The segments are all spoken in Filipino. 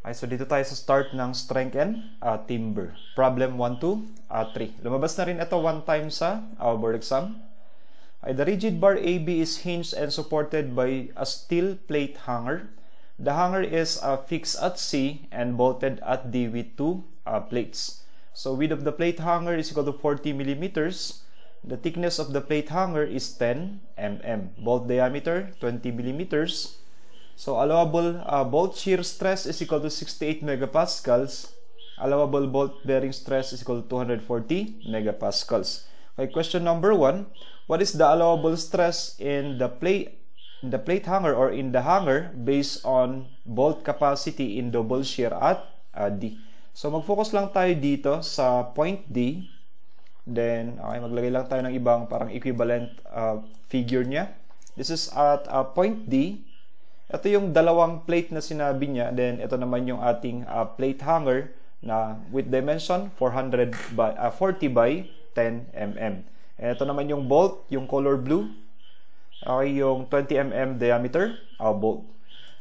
Okay, so dito tayo sa start ng strength and uh, timber. Problem 1, 2, uh, 3. Lumabas na rin ito one time sa our ah, board exam. Okay, the rigid bar AB is hinged and supported by a steel plate hanger. The hanger is uh, fixed at C and bolted at D with two uh, plates. So width of the plate hanger is equal to 40 millimeters. The thickness of the plate hanger is 10 mm. Bolt diameter 20 millimeters. So allowable uh, bolt shear stress is equal to 68 megapascals. Allowable bolt bearing stress is equal to 240 megapascals. Okay, question number one. What is the allowable stress in the plate in the plate hanger or in the hanger based on bolt capacity in double shear at uh, D? So mag-focus lang tayo dito sa point D. Then, okay, maglagay lang tayo ng ibang parang equivalent uh, figure niya. This is at uh, point D. Ito yung dalawang plate na sinabi niya. Then, ito naman yung ating uh, plate hanger na with dimension 400 by, uh, ah, 40 by 10 mm. ito naman yung bolt, yung color blue. Okay, yung 20 mm diameter uh, bolt.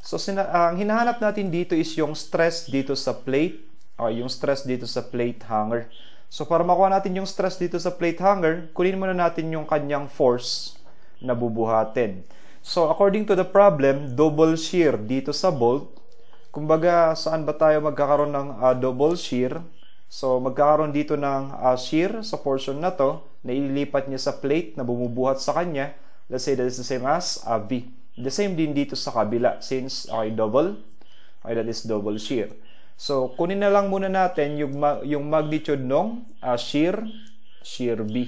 So, sina ang hinahanap natin dito is yung stress dito sa plate. Okay, yung stress dito sa plate hanger. So, para makuha natin yung stress dito sa plate hanger, kunin muna natin yung kanyang force na bubuhatin. So, according to the problem, double shear dito sa bolt. Kumbaga, saan ba tayo magkakaroon ng uh, double shear? So, magkakaroon dito ng uh, shear sa portion na to na ililipat niya sa plate na bumubuhat sa kanya. Let's say that is the same as a ah, V. The same din dito sa kabila since okay, double. Okay, that is double shear. So, kunin na lang muna natin yung, ma yung magnitude ng uh, shear, shear B.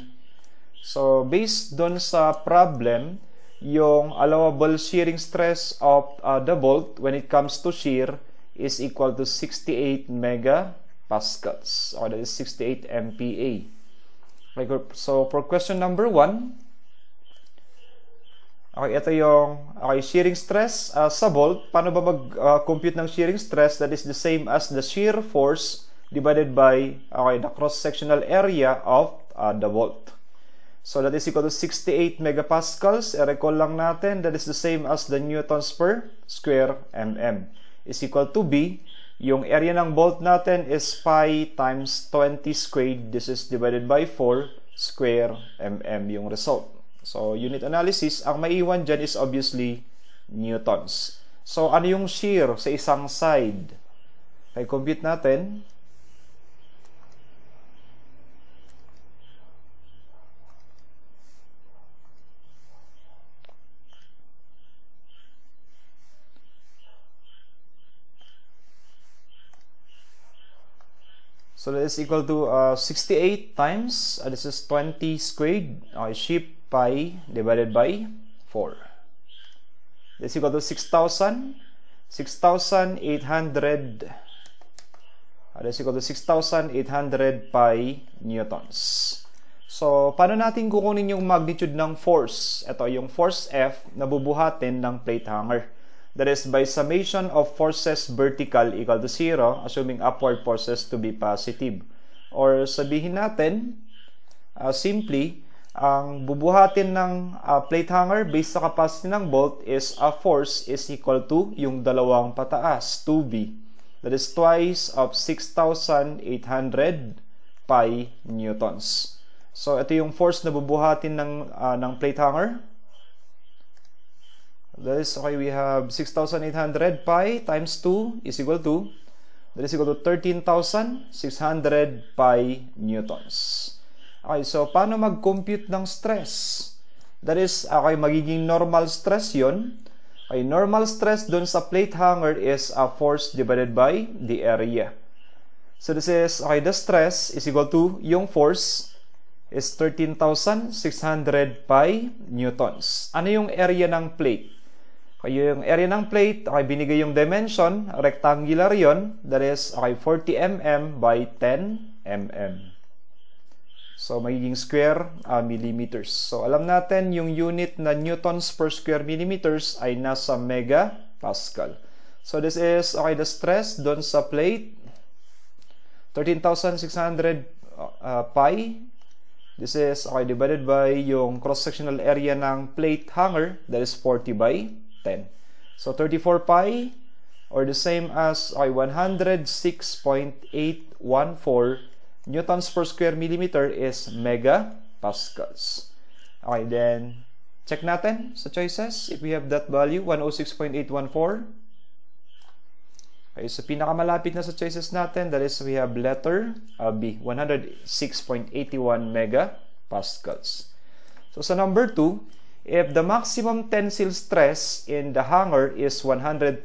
So, based doon sa problem, yung allowable shearing stress of uh, the bolt when it comes to shear is equal to 68 megapascals or oh, that is 68 MPa. So for question number 1, Okay, ito yung okay, shearing stress uh, sa bolt. Paano ba mag-compute uh, ng shearing stress that is the same as the shear force divided by okay, the cross-sectional area of uh, the bolt? So that is equal to 68 megapascals. I-recall e, lang natin, that is the same as the newtons per square mm. Is equal to B. Yung area ng bolt natin is pi times 20 squared. This is divided by 4 square mm yung result. So, unit analysis, ang maiwan dyan is obviously newtons. So, ano yung shear sa isang side? Okay, compute natin. So that is equal to uh, 68 times, uh, this is 20 squared, okay, uh, sheep pi divided by 4. This equal to 6,000, 6,800, uh, this equal to 6,800 pi newtons. So, paano natin kukunin yung magnitude ng force? Ito, yung force F na bubuhatin ng plate hanger. That is, by summation of forces vertical equal to 0, assuming upward forces to be positive. Or sabihin natin, uh, simply, ang bubuhatin ng uh, plate hanger based sa capacity ng bolt is a force is equal to yung dalawang pataas, 2V. That is twice of 6,800 pi newtons. So, ito yung force na bubuhatin ng, uh, ng plate hanger that is okay we have 6800 pi times 2 is equal to that is equal to 13,600 pi newtons okay so paano mag-compute ng stress that is okay magiging normal stress yon okay normal stress dun sa plate hanger is a force divided by the area so this is okay the stress is equal to yung force is 13,600 pi newtons. Ano yung area ng plate? Okay, yung area ng plate, okay, binigay yung dimension, rectangular yon that is, okay, 40 mm by 10 mm. So, magiging square uh, millimeters. So, alam natin yung unit na newtons per square millimeters ay nasa mega pascal. So, this is, okay, the stress doon sa plate, 13,600 uh, ah, pi This is okay divided by yung cross-sectional area ng plate hanger that is 40 by 10. So 34 pi or the same as okay, 106.814 newtons per square millimeter is megapascals. Okay, then check natin sa choices if we have that value 106.814. Okay, so pinakamalapit na sa choices natin, that is we have letter uh, B, 106.81 megapascals. So sa number 2, If the maximum tensile stress in the hanger is 138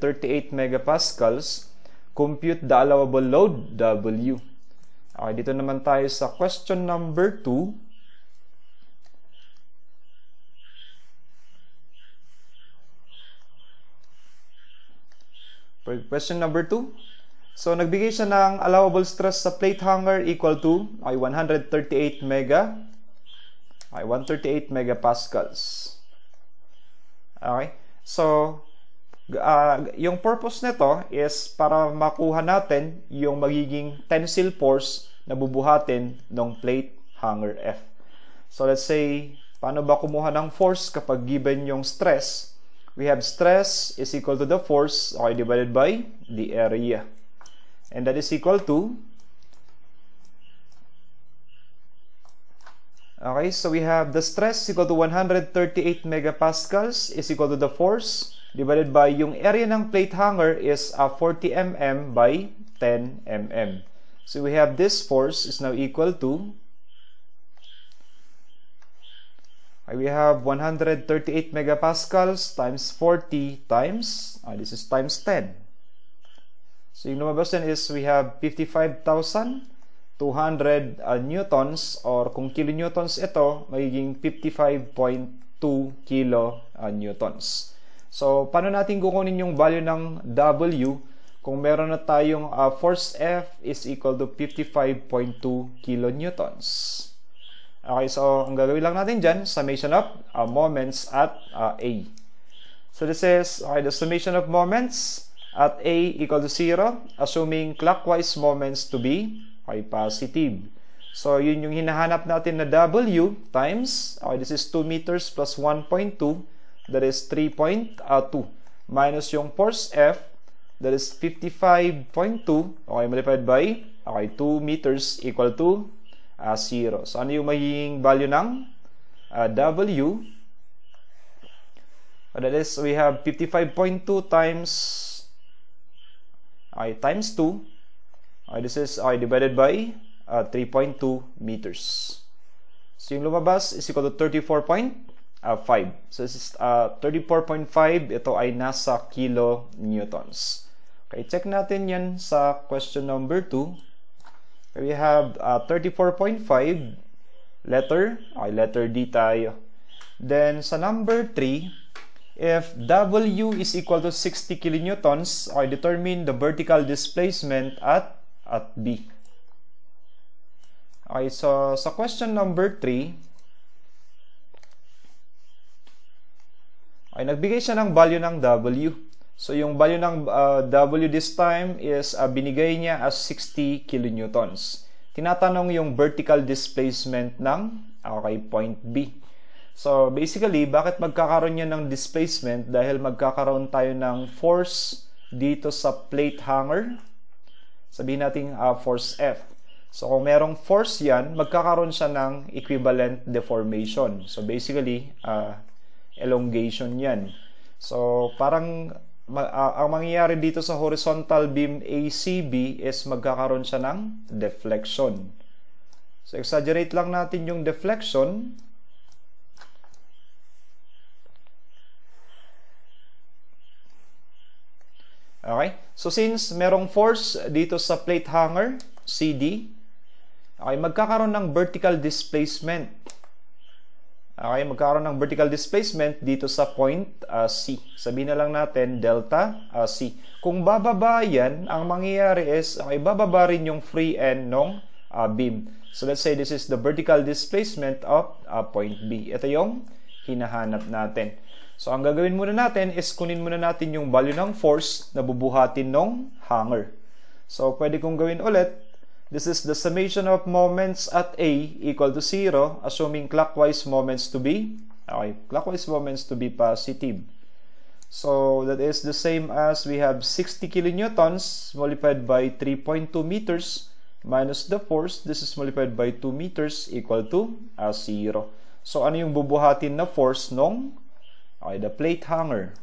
megapascals, compute the allowable load W. Okay, dito naman tayo sa question number 2. Question number 2. So, nagbigay siya ng allowable stress sa plate hanger equal to ay 138 mega Okay, 138 megapascals. Okay? So, uh, yung purpose nito is para makuha natin yung magiging tensile force na bubuhatin ng plate hanger F. So, let's say, paano ba kumuha ng force kapag given yung stress? We have stress is equal to the force, okay, divided by the area. And that is equal to Okay, so we have the stress equal to 138 megapascals is equal to the force divided by yung area ng plate hanger is a uh, 40 mm by 10 mm. So we have this force is now equal to we have 138 megapascals times 40 times uh, this is times 10. So yung lumabas is we have 55,000 200 uh, newtons or kung kilonewtons ito, magiging 55.2 kilo uh, newtons. So, paano natin kukunin yung value ng W? Kung meron na tayong uh, force F is equal to 55.2 kilonewtons. Okay, so ang gagawin lang natin dyan, summation of uh, moments at uh, A. So this is okay, the summation of moments at A equal to 0, assuming clockwise moments to be okay, positive. So, yun yung hinahanap natin na W times, okay, this is 2 meters plus 1.2, that is 3.2, minus yung force F, that is 55.2, okay, multiplied by, okay, 2 meters equal to uh, 0. So, ano yung magiging value ng uh, W? Uh, that is, we have 55.2 times, okay, times 2, Okay, this is okay, divided by uh, 3.2 meters. So yung lumabas is equal to 34.5. So this is uh, 34.5. Ito ay nasa kilo newtons. Okay, check natin yan sa question number 2. We have uh, 34.5 letter. Okay, letter D tayo. Then sa number 3, if W is equal to 60 kilonewtons, okay, determine the vertical displacement at at B. Okay, so sa question number 3, okay, nagbigay siya ng value ng W. So yung value ng uh, W this time is uh, binigay niya as 60 kilonewtons. Tinatanong yung vertical displacement ng okay, point B. So basically, bakit magkakaroon niya ng displacement? Dahil magkakaroon tayo ng force dito sa plate hanger Sabihin natin uh, force F. So, kung merong force yan, magkakaroon siya ng equivalent deformation. So, basically, uh, elongation yan. So, parang uh, ang mangyayari dito sa horizontal beam ACB is magkakaroon siya ng deflection. So, exaggerate lang natin yung deflection. Okay? So, since merong force dito sa plate hanger, CD, okay, magkakaroon ng vertical displacement. Okay, magkakaroon ng vertical displacement dito sa point uh, C. Sabihin na lang natin, delta uh, C. Kung bababa yan, ang mangyayari is, okay, bababa rin yung free end ng uh, beam. So, let's say this is the vertical displacement of uh, point B. Ito yung hinahanap natin. So, ang gagawin muna natin is kunin muna natin yung value ng force na bubuhatin ng hanger. So, pwede kong gawin ulit. This is the summation of moments at A equal to 0, assuming clockwise moments to be, okay, clockwise moments to be positive. So, that is the same as we have 60 kilonewtons multiplied by 3.2 meters minus the force. This is multiplied by 2 meters equal to uh, 0. So, ano yung bubuhatin na force nung Okay, the plate hanger.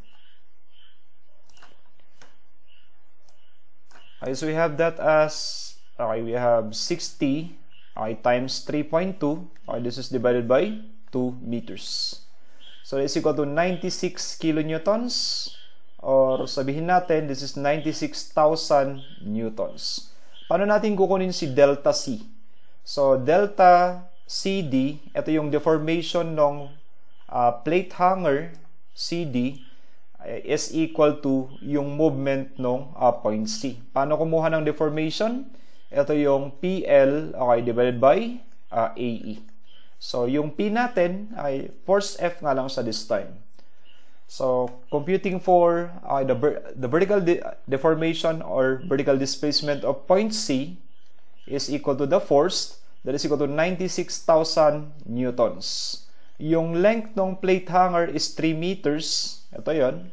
Okay, so we have that as, okay, we have 60, okay, times 3.2, okay, this is divided by 2 meters. So, it's equal to 96 kilonewtons, or sabihin natin, this is 96,000 newtons. Paano natin kukunin si delta C? So, delta CD, ito yung deformation ng uh, plate hanger CD eh, is equal to yung movement ng uh, ah, point C. Paano kumuha ng deformation? Ito yung PL, okay, divided by uh, ah, AE. So, yung P natin ay force F nga lang sa this time. So, computing for uh, the, the vertical de deformation or vertical displacement of point C is equal to the force that is equal to 96,000 newtons. Yung length ng plate hanger is 3 meters. Ito yon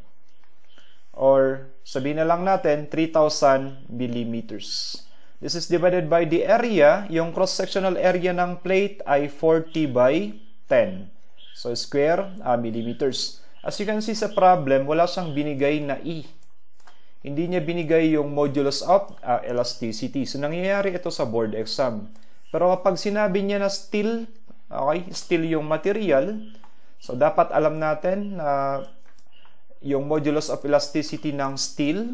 Or sabihin na lang natin, 3,000 millimeters. This is divided by the area. Yung cross-sectional area ng plate ay 40 by 10. So, square uh, millimeters. As you can see sa problem, wala siyang binigay na E. Hindi niya binigay yung modulus of uh, elasticity. So, nangyayari ito sa board exam. Pero kapag sinabi niya na steel Okay? Still yung material. So, dapat alam natin na yung modulus of elasticity ng steel.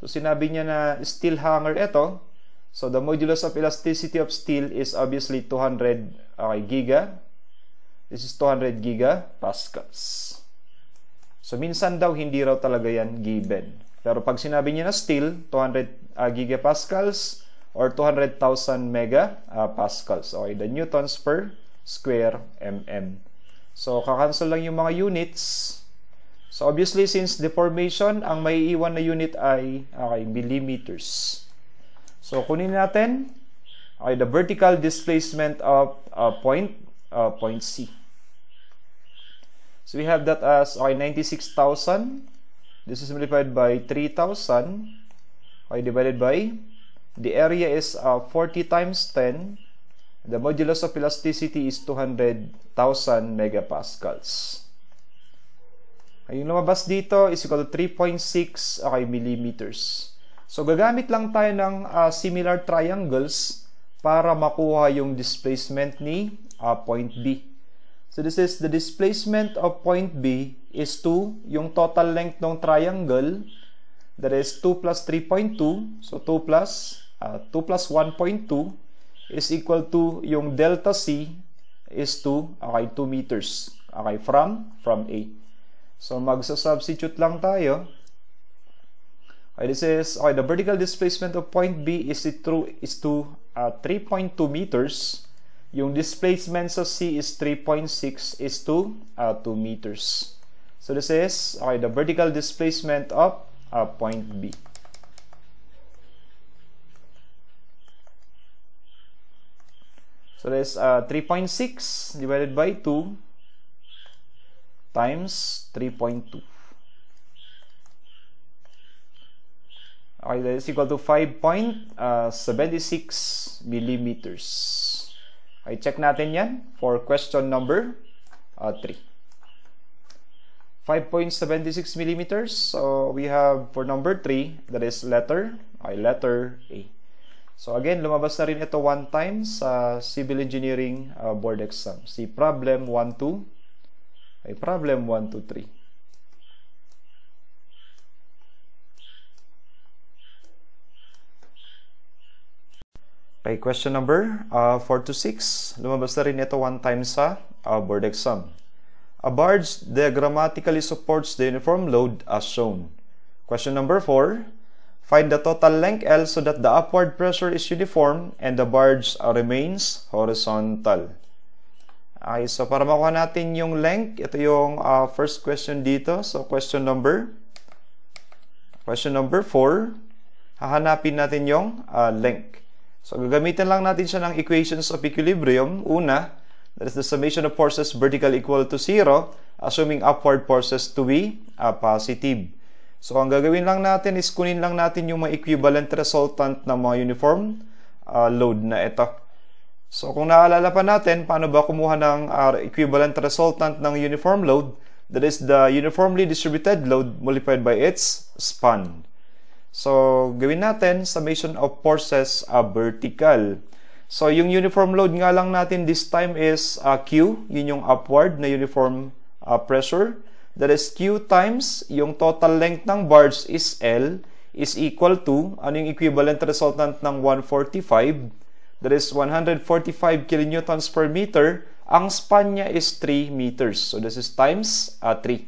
So, sinabi niya na steel hammer ito. So, the modulus of elasticity of steel is obviously 200 okay, giga. This is 200 giga pascals. So, minsan daw hindi raw talaga yan given. Pero pag sinabi niya na steel, 200 uh, ah, pascals, or 200,000 mega uh, pascals. Okay, the newtons per square mm. So, kakancel lang yung mga units. So, obviously, since deformation, ang maiiwan na unit ay okay, millimeters. So, kunin natin okay, the vertical displacement of uh, point, uh, point C. So, we have that as okay, 96,000. This is multiplied by 3,000 okay, divided by The area is uh, 40 times 10. The modulus of elasticity is 200,000 megapascals. Yung lumabas dito is equal to 3.6 okay, millimeters. So, gagamit lang tayo ng uh, similar triangles para makuha yung displacement ni uh, point B. So, this is the displacement of point B is 2, yung total length ng triangle, that is 2 plus 3.2, so 2 plus Uh, ah, 2 plus 1.2 is equal to yung delta C is 2, okay, 2 meters. Okay, from, from A. So, magsa-substitute lang tayo. Okay, this is, okay, the vertical displacement of point B is it through, is to uh, ah, 3.2 meters. Yung displacement sa C is 3.6 is to uh, ah, 2 meters. So, this is, okay, the vertical displacement of uh, point B. So that's uh, 3.6 divided by 2 times 3.2. Okay, that is equal to 5.76 uh, millimeters. Okay, check natin yan for question number uh, 3. 5.76 millimeters. So we have for number 3, that is letter, I letter A. So again, lumabas na rin ito one time sa Civil Engineering uh, Board Exam. Si Problem 1-2 ay Problem 1-2-3. Okay, question number uh, 4 to 6. Lumabas na rin ito one time sa uh, board exam. A barge diagrammatically supports the uniform load as shown. Question number 4. Find the total length L so that the upward pressure is uniform and the barge remains horizontal. Okay, so para makuha natin yung length, ito yung uh, first question dito. So question number question number 4, hahanapin natin yung uh, length. So gagamitin lang natin siya ng equations of equilibrium. Una, that is the summation of forces vertical equal to 0, assuming upward forces to be uh, positive. So, ang gagawin lang natin is kunin lang natin yung mga equivalent resultant ng mga uniform uh, load na ito. So, kung naalala pa natin, paano ba kumuha ng uh, equivalent resultant ng uniform load? That is the uniformly distributed load multiplied by its span. So, gawin natin summation of forces uh, vertical. So, yung uniform load nga lang natin this time is uh, Q, yun yung upward na uniform uh, pressure the rescue times yung total length ng barge is L is equal to, ano yung equivalent resultant ng 145? That is 145 kilonewtons per meter. Ang span niya is 3 meters. So this is times uh, ah, 3.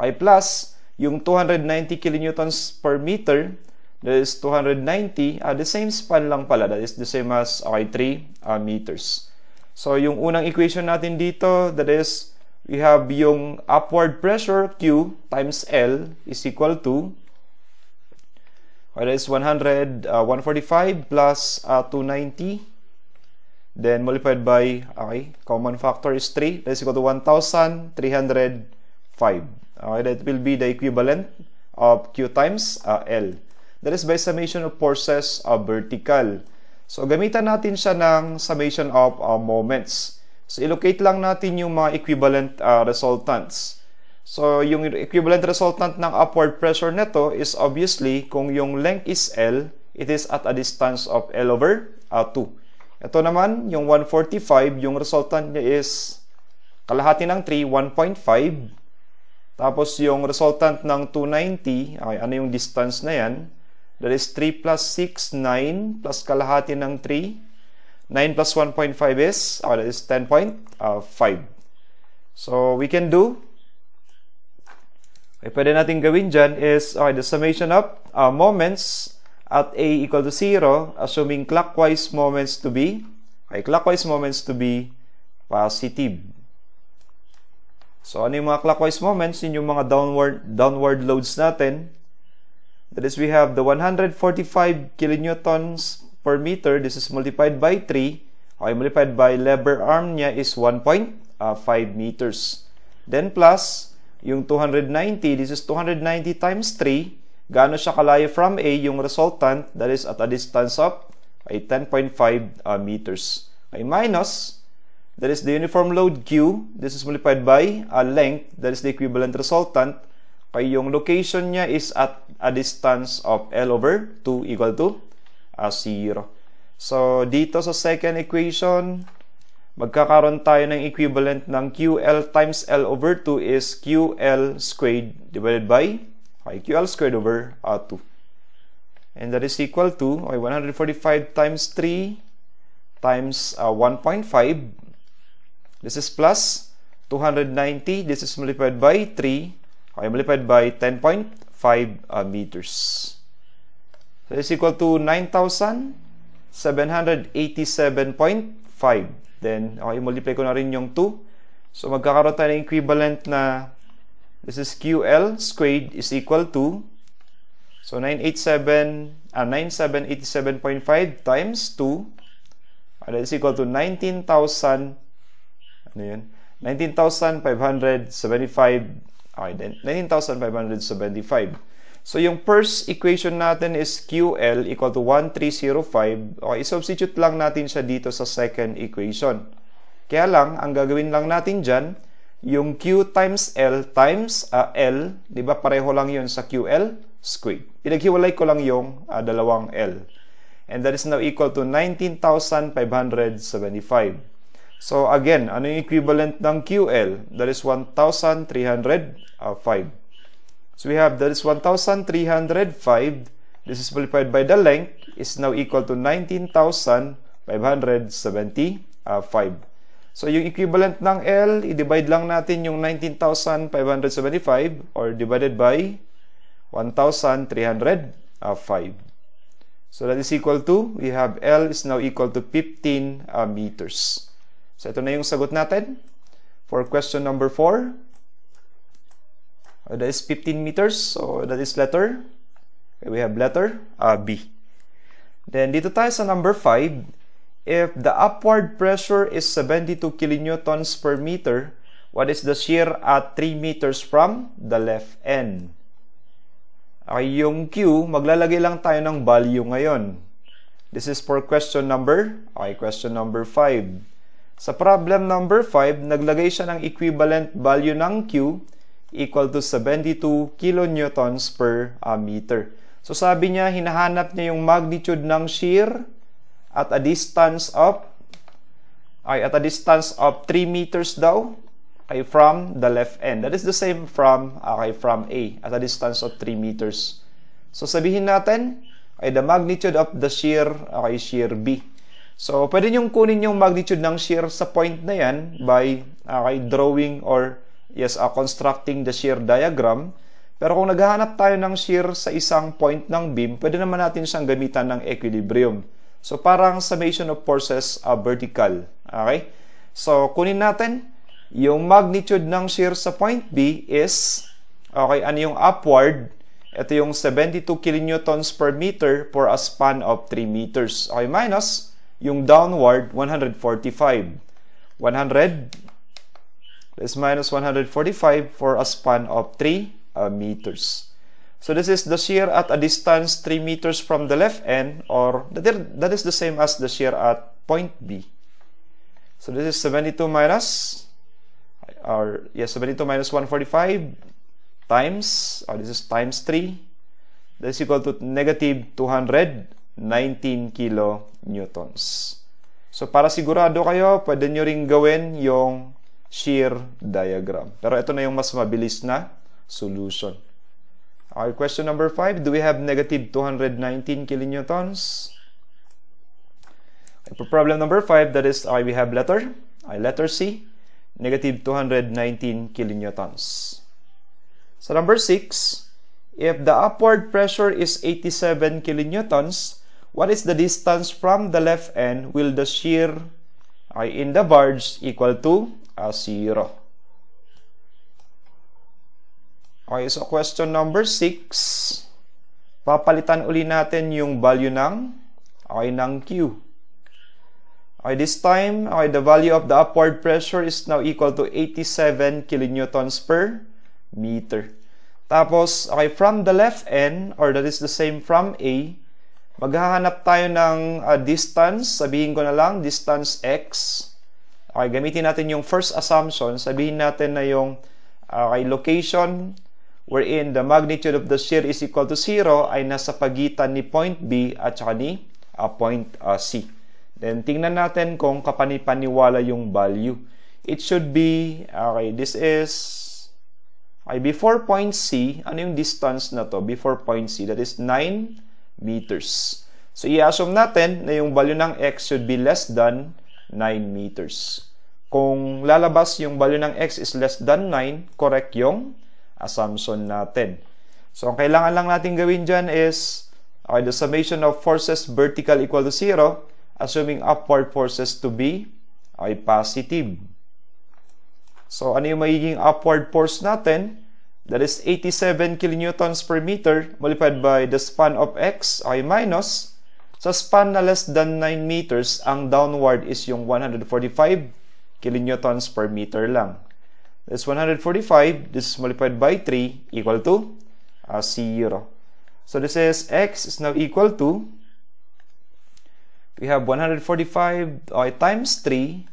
Okay, plus yung 290 kilonewtons per meter, that is 290, uh, ah, the same span lang pala. That is the same as, okay, 3 uh, ah, meters. So yung unang equation natin dito, that is we have yung upward pressure Q times L is equal to well, is 100, uh, 145 plus uh, 290 then multiplied by okay, common factor is 3 that is equal to 1305 okay, that will be the equivalent of Q times uh, L that is by summation of forces uh, vertical so gamitan natin siya ng summation of uh, moments So, ilocate lang natin yung mga equivalent uh, resultants. So, yung equivalent resultant ng upward pressure neto is obviously kung yung length is L, it is at a distance of L over uh, ah, 2. Ito naman, yung 145, yung resultant niya is kalahati ng 3, 1.5. Tapos yung resultant ng 290, okay, ano yung distance na yan? That is 3 plus 6, 9 plus kalahati ng 3 9 plus 1.5 is, or uh, is 10.5. Uh, so, we can do, okay, pwede natin gawin dyan is okay, the summation of uh, moments at A equal to 0, assuming clockwise moments to be, okay, clockwise moments to be positive. So, ano yung mga clockwise moments? Yun yung mga downward, downward loads natin. That is, we have the 145 kilonewtons per meter, this is multiplied by 3. Okay, multiplied by lever arm niya is 1.5 uh, meters. Then plus, yung 290, this is 290 times 3. Gano'n siya kalayo from A, yung resultant, that is at a distance of okay, 10.5 uh, meters. Okay, minus, that is the uniform load Q, this is multiplied by a uh, length, that is the equivalent resultant. Okay, yung location niya is at a distance of L over 2 equal to as 0. So, dito sa second equation, magkakaroon tayo ng equivalent ng QL times L over 2 is QL squared divided by okay, QL squared over uh, 2. And that is equal to okay, 145 times 3 times uh, 1.5. This is plus 290. This is multiplied by 3. Okay, multiplied by 10.5 uh, meters. So it's equal to 9,787.5. Then, okay, multiply ko na rin yung 2. So magkakaroon tayo ng equivalent na this is QL squared is equal to so 987 uh, 9787.5 times 2 uh, ah, that is equal to 19,000 ano yun? 19,575 okay, then 19,575 So yung first equation natin is QL equal to 1305. Okay, substitute lang natin siya dito sa second equation. Kaya lang, ang gagawin lang natin dyan, yung Q times L times uh, L, di ba pareho lang yun sa QL squared. Pinaghiwalay ko lang yung uh, dalawang L. And that is now equal to 19,575. So again, ano yung equivalent ng QL? That is 1,305. So we have that is 1,305. This is multiplied by the length is now equal to 19,575. So yung equivalent ng L, i-divide lang natin yung 19,575 or divided by 1,305. So that is equal to, we have L is now equal to 15 uh, meters. So ito na yung sagot natin for question number 4. Uh, that is 15 meters so that is letter okay, we have letter uh, B then dito tayo sa number 5 if the upward pressure is 72 kilonewtons per meter what is the shear at 3 meters from the left end okay, yung Q maglalagay lang tayo ng value ngayon this is for question number okay question number 5 sa problem number 5 naglagay siya ng equivalent value ng Q equal to 72 kilonewtons per uh, meter. So sabi niya, hinahanap niya yung magnitude ng shear at a distance of ay at a distance of 3 meters daw okay, from the left end. That is the same from okay, from A at a distance of 3 meters. So sabihin natin ay okay, the magnitude of the shear okay, shear B. So pwede niyong kunin yung magnitude ng shear sa point na yan by okay, drawing or yes, uh, constructing the shear diagram. Pero kung naghahanap tayo ng shear sa isang point ng beam, pwede naman natin siyang gamitan ng equilibrium. So, parang summation of forces uh, vertical. Okay? So, kunin natin, yung magnitude ng shear sa point B is, okay, ano yung upward? Ito yung 72 kilonewtons per meter for a span of 3 meters. Okay, minus yung downward, 145. 100 is minus 145 for a span of 3 uh, meters. So this is the shear at a distance 3 meters from the left end or that is the same as the shear at point B. So this is 72 minus or yes, 72 minus 145 times or this is times 3 that's equal to negative 219 kilo So para sigurado kayo, pwede nyo ring gawin yung shear diagram. Pero ito na yung mas mabilis na solution. Our question number 5. Do we have negative 219 kilonewtons? for problem number 5, that is, I, we have letter, I letter C, negative 219 kilonewtons. So number 6, if the upward pressure is 87 kilonewtons, what is the distance from the left end will the shear I, in the barge equal to asira. Okay, so question number 6. Papalitan uli natin yung value ng okay, ng Q. Okay, this time, okay, the value of the upward pressure is now equal to 87 kilonewtons per meter. Tapos, okay, from the left end, or that is the same from A, maghahanap tayo ng uh, distance. Sabihin ko na lang, distance x Okay, gamitin natin yung first assumption. Sabihin natin na yung okay, location wherein the magnitude of the shear is equal to 0 ay nasa pagitan ni point B at saka ni uh, point uh, C. Then, tingnan natin kung kapanipaniwala yung value. It should be, okay, this is, okay, before point C, ano yung distance na to? Before point C, that is 9 meters. So, i-assume natin na yung value ng x should be less than 9 meters. Kung lalabas yung value ng x is less than 9, correct yung assumption natin. So, ang kailangan lang natin gawin dyan is okay, the summation of forces vertical equal to 0 assuming upward forces to be okay, positive. So, ano yung magiging upward force natin? That is 87 kilonewtons per meter multiplied by the span of x, okay, minus sa span na less than 9 meters, ang downward is yung 145 kilonewtons per meter lang. This 145, this is multiplied by 3 equal to uh, 0. So this is x is now equal to, we have 145 uh, times 3,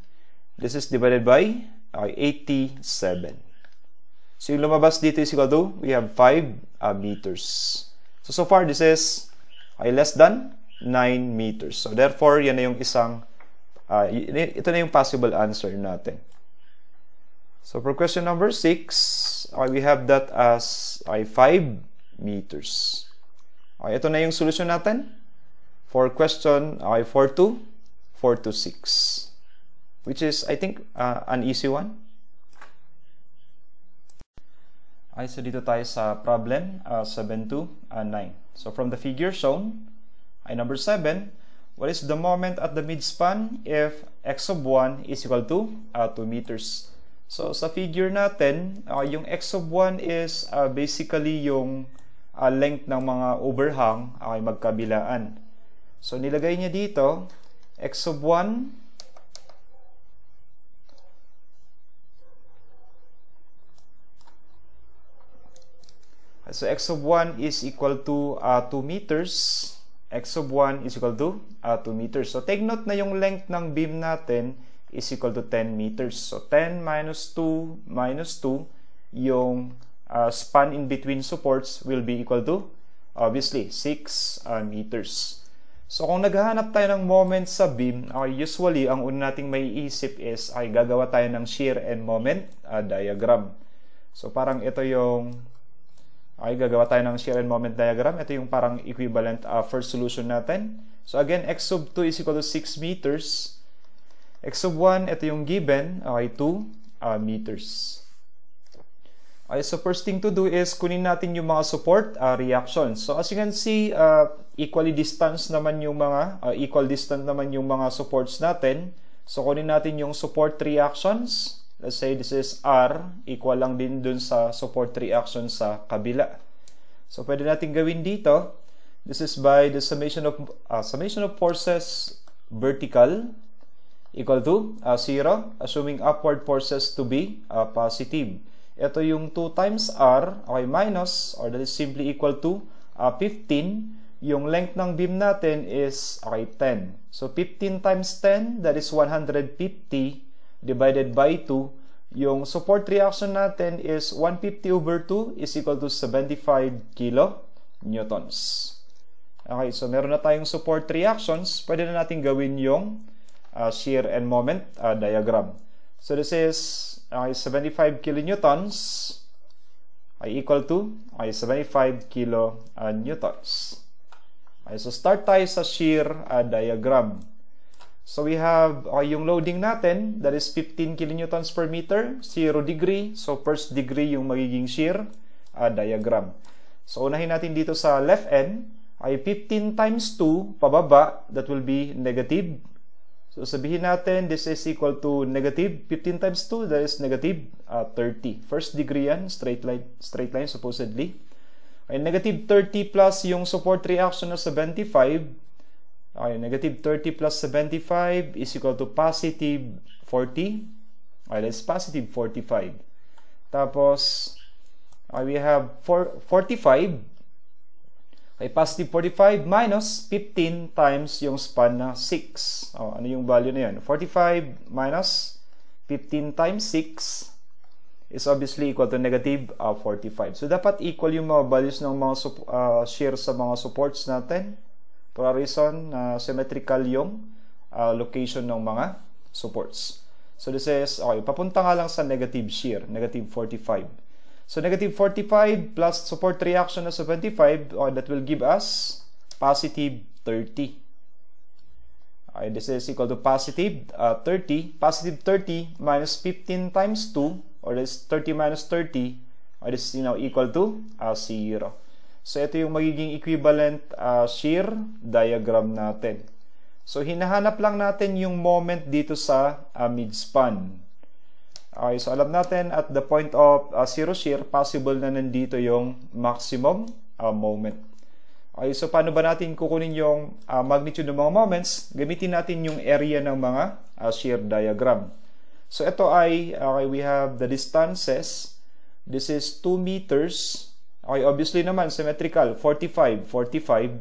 this is divided by uh, 87. So yung lumabas dito is equal to, we have 5 uh, meters. So so far this is uh, less than 9 meters. So, therefore, yan na yung isang, uh, ito na yung possible answer natin. So, for question number 6, okay, we have that as okay, 5 meters. Okay, ito na yung solution natin for question okay, 4 to 4 to 6, which is, I think, uh, an easy one. Okay, so dito tayo sa problem uh, ah, 7 to uh, 9. So, from the figure shown, And number 7, what is the moment at the midspan if x sub 1 is equal to uh, 2 meters? So, sa figure natin, uh, yung x sub 1 is uh, basically yung uh, length ng mga overhang uh, ay uh, magkabilaan. So, nilagay niya dito, x sub 1 So, x sub 1 is equal to uh, 2 meters x sub 1 is equal to uh, 2 meters. So, take note na yung length ng beam natin is equal to 10 meters. So, 10 minus 2 minus 2, yung uh, span in between supports will be equal to, obviously, 6 uh, meters. So, kung naghahanap tayo ng moment sa beam, okay, usually, ang una nating may isip is, ay gagawa tayo ng shear and moment uh, diagram. So, parang ito yung Okay, gagawa tayo ng shear and moment diagram. Ito yung parang equivalent uh, first solution natin. So again, x sub 2 is equal to 6 meters. x sub 1, ito yung given, okay, 2 uh, meters. Okay, so first thing to do is kunin natin yung mga support uh, reactions. So as you can see, uh, equally distance naman yung mga, uh, equal distance naman yung mga supports natin. So kunin natin yung support reactions let's say this is R, equal lang din dun sa support reaction sa kabila. So, pwede natin gawin dito. This is by the summation of, uh, summation of forces vertical equal to uh, 0, assuming upward forces to be uh, positive. Ito yung 2 times R, okay, minus, or that is simply equal to uh, 15 yung length ng beam natin is, okay, 10. So, 15 times 10, that is 150 divided by 2. Yung support reaction natin is 150 over 2 is equal to 75 kilo newtons. Okay, so meron na tayong support reactions. Pwede na natin gawin yung uh, shear and moment uh, diagram. So this is okay, 75 kilonewtons ay equal to ay 75 kilonewtons. Ah, uh, okay, so start tayo sa shear uh, diagram. So we have uh, yung loading natin, that is 15 kilonewtons per meter, 0 degree. So first degree yung magiging shear uh, diagram. So unahin natin dito sa left end ay 15 times 2 pababa, that will be negative. So sabihin natin this is equal to negative 15 times 2, that is negative uh, 30. First degree yan, straight line, straight line supposedly. Ay negative 30 plus yung support reaction na 75 Okay, negative 30 plus 75 is equal to positive 40. Okay, that's positive 45. Tapos, okay, we have four, 45. Okay, positive 45 minus 15 times yung span na 6. Oh, ano yung value na yun? 45 minus 15 times 6 is obviously equal to negative uh, ah, 45. So, dapat equal yung mga values ng mga uh, ah, shares sa mga supports natin for a reason na uh, symmetrical yung uh, location ng mga supports. So this is, okay, papunta nga lang sa negative shear, negative 45. So negative 45 plus support reaction na 75, okay, that will give us positive 30. Okay, this is equal to positive uh, 30. Positive 30 minus 15 times 2, or this 30 minus 30, or this is you know, equal to uh, 0. So, ito yung magiging equivalent uh, shear diagram natin. So, hinahanap lang natin yung moment dito sa uh, midspan. Okay, so alam natin at the point of uh, zero shear, possible na nandito yung maximum uh, moment. Okay, so paano ba natin kukunin yung uh, magnitude ng mga moments? Gamitin natin yung area ng mga uh, shear diagram. So ito ay, okay, we have the distances. This is 2 meters Okay, obviously naman, symmetrical, 45, 45, 6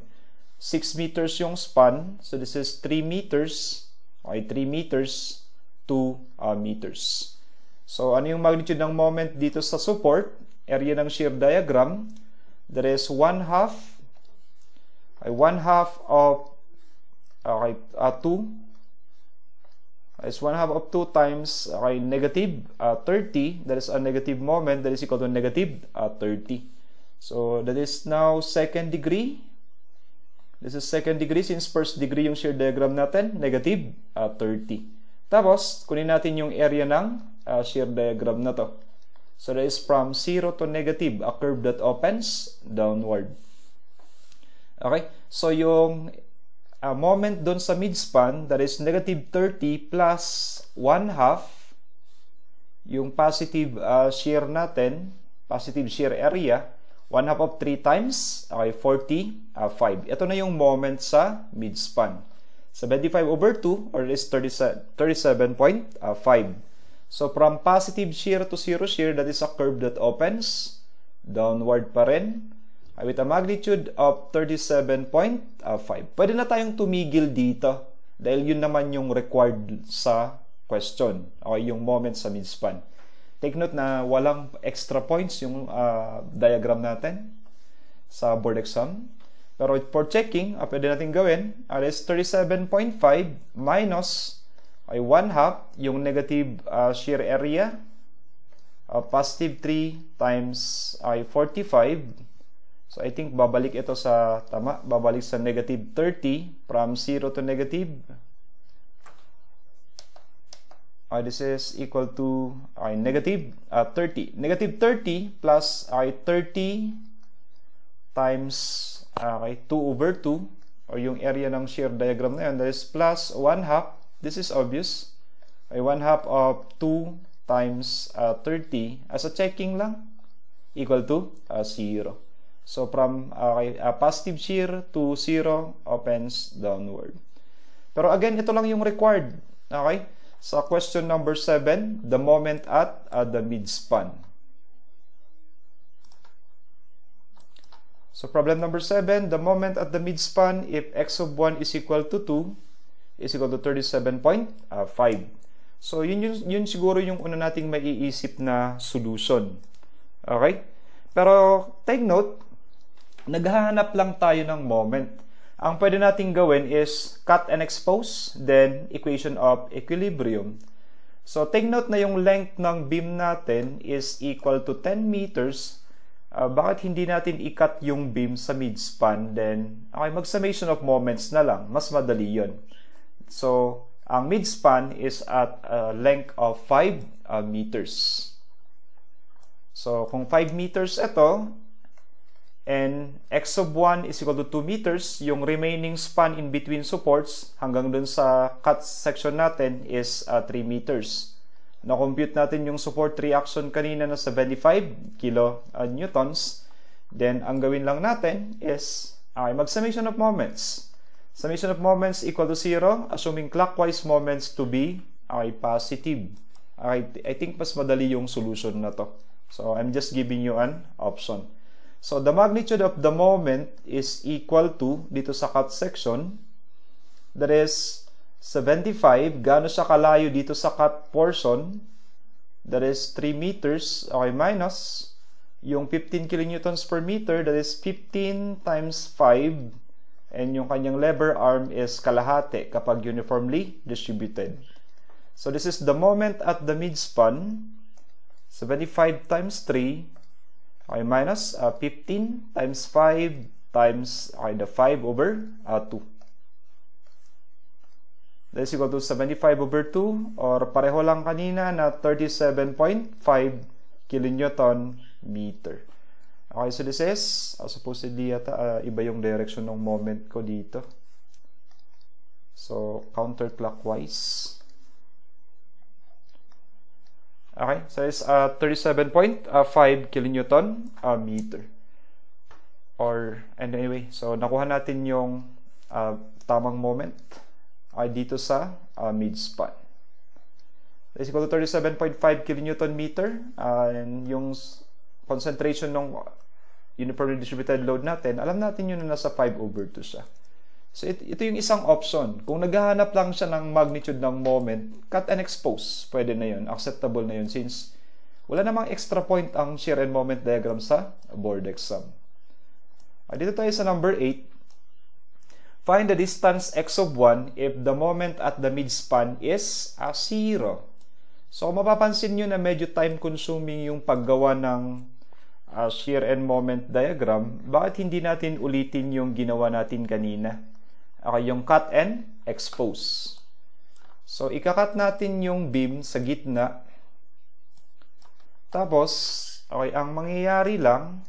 meters yung span. So, this is 3 meters. Okay, 3 meters, 2 uh, meters. So, ano yung magnitude ng moment dito sa support? Area ng shear diagram. There is 1 half, okay, 1 half of, okay, uh, 2, is 1 half of 2 times okay, negative uh, 30, that is a negative moment, that is equal to negative uh, 30. So that is now second degree. This is second degree since first degree yung shear diagram natin, negative uh, 30. Tapos, kunin natin yung area ng uh, shear diagram na to. So that is from 0 to negative, a curve that opens downward. Okay? So yung uh, moment doon sa midspan, that is negative 30 plus 1 half, yung positive uh, shear natin, positive shear area, 1 half of 3 times, okay, 40, uh, 5. Ito na yung moment sa midspan. 75 over 2 or is 37.5. uh, so from positive shear to zero shear, that is a curve that opens downward pa rin uh, with a magnitude of 37.5. Uh, Pwede na tayong tumigil dito dahil yun naman yung required sa question, okay, yung moment sa midspan. Take note na walang extra points yung uh, diagram natin sa board exam. Pero for checking, uh, pwede natin gawin, alis 37.5 minus ay 1 half yung negative uh, shear area uh, positive 3 times ay 45. So I think babalik ito sa, tama, babalik sa negative 30 from 0 to negative uh, this is equal to uh, negative, uh, 30. Negative 30 plus uh, 30 times uh, ah, 2 over 2 or yung area ng shear diagram na yun that is plus 1 half, this is obvious, ay 1 half of 2 times uh, ah, 30 as a checking lang equal to uh, ah, 0. So from uh, uh, positive shear to 0 opens downward. Pero again, ito lang yung required. Okay? Sa question number 7, the moment at at uh, the midspan. So problem number 7, the moment at the midspan if x of 1 is equal to 2 is equal to 37.5. Uh, so yun, yun, yun siguro yung una nating maiisip na solution. Okay? Pero take note, naghahanap lang tayo ng moment ang pwede nating gawin is cut and expose, then equation of equilibrium. So, take note na yung length ng beam natin is equal to 10 meters. Uh, bakit hindi natin i-cut yung beam sa midspan? Then, okay, mag-summation of moments na lang. Mas madali yon. So, ang midspan is at a length of 5 uh, ah, meters. So, kung 5 meters ito, And x sub 1 is equal to 2 meters. Yung remaining span in between supports hanggang dun sa cut section natin is uh, 3 meters. Na-compute natin yung support reaction kanina na 75 kilo uh, newtons. Then, ang gawin lang natin is okay, uh, mag-summation of moments. Summation of moments equal to 0, assuming clockwise moments to be okay, positive. Okay, I think mas madali yung solution na to. So, I'm just giving you an option. So the magnitude of the moment is equal to dito sa cut section that is 75 gaano sa kalayo dito sa cut portion that is 3 meters okay minus yung 15 kilonewtons per meter that is 15 times 5 and yung kanyang lever arm is kalahati kapag uniformly distributed. So this is the moment at the midspan 75 times 3 okay, minus uh, 15 times 5 times okay, uh, the 5 over uh, 2. That is equal to 75 over 2 or pareho lang kanina na 37.5 kilonewton meter. Okay, so this is uh, supposedly yata uh, iba yung direction ng moment ko dito. So, counterclockwise. Okay, so it's uh, 37.5 uh, kilonewton a meter. Or, and anyway, so nakuha natin yung uh, tamang moment ay uh, dito sa uh, mid-span. Is equal to 37.5 kilonewton meter. Uh, and yung concentration ng uniformly distributed load natin, alam natin yun na nasa 5 over 2 siya. So ito, ito yung isang option. Kung naghahanap lang siya ng magnitude ng moment, cut and expose. Pwede na yun. Acceptable na yun since wala namang extra point ang shear and moment diagram sa board exam. Ah, dito tayo sa number 8. Find the distance x of 1 if the moment at the midspan is a ah, zero. So mapapansin nyo na medyo time consuming yung paggawa ng uh, shear and moment diagram, bakit hindi natin ulitin yung ginawa natin kanina? Okay, yung cut and expose. So, ikakat natin yung beam sa gitna. Tapos, okay, ang mangyayari lang,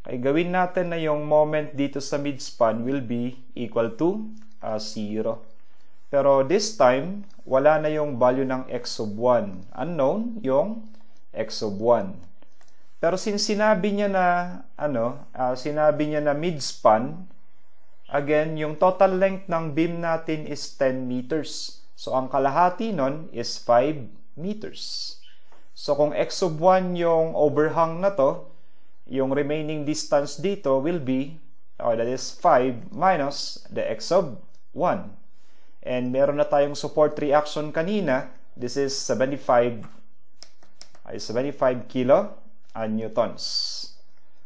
okay, gawin natin na yung moment dito sa midspan will be equal to uh, ah, 0. Pero this time, wala na yung value ng x sub 1. Unknown, yung x sub 1. Pero since sinabi niya na, ano, uh, sinabi niya na midspan, Again, yung total length ng beam natin is 10 meters. So, ang kalahati nun is 5 meters. So, kung x sub 1 yung overhang na to, yung remaining distance dito will be, or that is 5 minus the x sub 1. And meron na tayong support reaction kanina. This is 75 ay 75 kilo and newtons.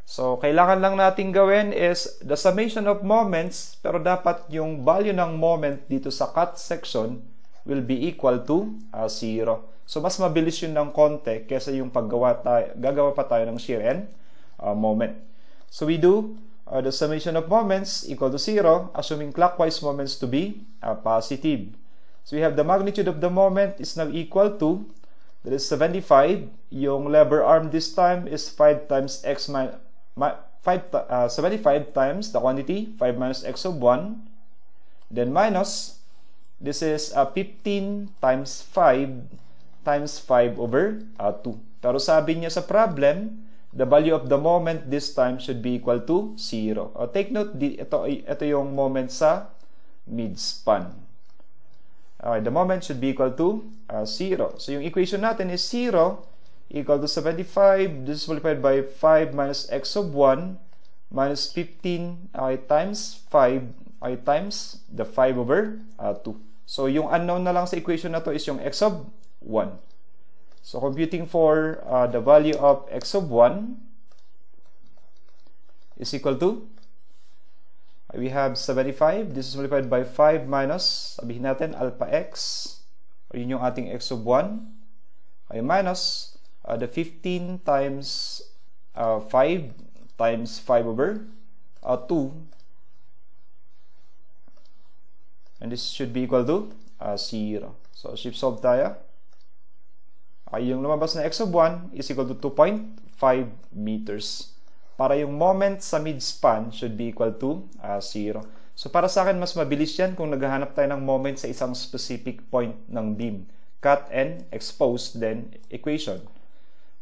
So, kailangan lang nating gawin is the summation of moments, pero dapat yung value ng moment dito sa cut section will be equal to uh, ah, 0. So, mas mabilis yun ng konti kesa yung paggawa tayo, gagawa pa tayo ng shear and uh, ah, moment. So, we do uh, the summation of moments equal to 0, assuming clockwise moments to be uh, positive. So, we have the magnitude of the moment is now equal to, that is 75. Yung lever arm this time is 5 times x minus five, uh, 75 times the quantity, 5 minus x of 1, then minus, this is uh, 15 times 5 times 5 over uh, 2. Pero sabi niya sa problem, the value of the moment this time should be equal to 0. Uh, take note, di, ito, ito yung moment sa midspan. Okay, the moment should be equal to uh, 0. So yung equation natin is 0 equal to 75. This is multiplied by 5 minus x of 1 minus 15 okay, times 5 okay, times the 5 over uh, 2. So, yung unknown na lang sa equation na to is yung x of 1. So, computing for uh, the value of x of 1 is equal to we have 75. This is multiplied by 5 minus, sabihin natin, alpha x. O yun yung ating x of 1. Okay, minus uh, the 15 times uh, 5 times 5 over uh, 2 and this should be equal to uh, 0 so shift solve tayo uh, yung lumabas na x sub 1 is equal to 2.5 meters para yung moment sa midspan should be equal to uh, 0 so para sa akin mas mabilis yan kung naghahanap tayo ng moment sa isang specific point ng beam cut and expose then equation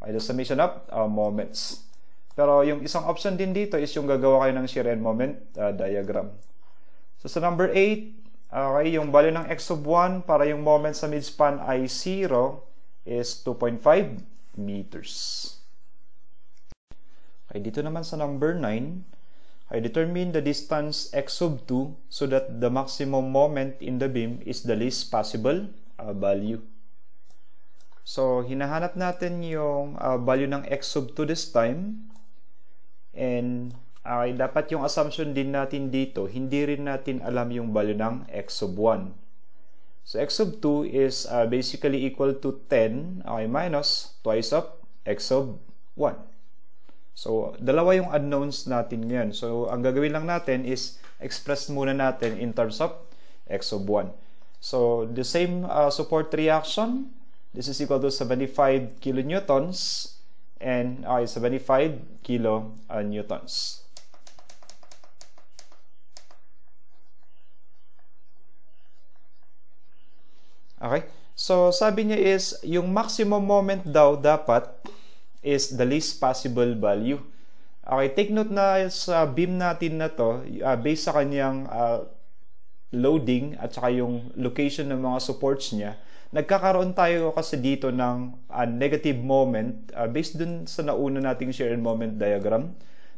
Either summation up uh, moments. Pero yung isang option din dito is yung gagawa kayo ng shear and moment uh, diagram. So sa number 8, okay, yung value ng x sub 1 para yung moment sa midspan ay 0 is 2.5 meters. Okay, dito naman sa number 9, I determine the distance x sub 2 so that the maximum moment in the beam is the least possible uh, value. So, hinahanap natin yung uh, value ng x sub 2 this time. And uh, dapat yung assumption din natin dito, hindi rin natin alam yung value ng x sub 1. So, x sub 2 is uh, basically equal to 10, okay, minus twice of x sub 1. So, dalawa yung unknowns natin ngayon. So, ang gagawin lang natin is express muna natin in terms of x sub 1. So, the same uh, support reaction, This is equal to 75 kilonewtons and okay, 75 kilo uh, newtons. Okay? So, sabi niya is, yung maximum moment daw dapat is the least possible value. Okay, take note na sa beam natin na to, uh, based sa kanyang uh, loading at saka yung location ng mga supports niya, nagkakaroon tayo kasi dito ng uh, negative moment uh, based dun sa nauna nating share and moment diagram.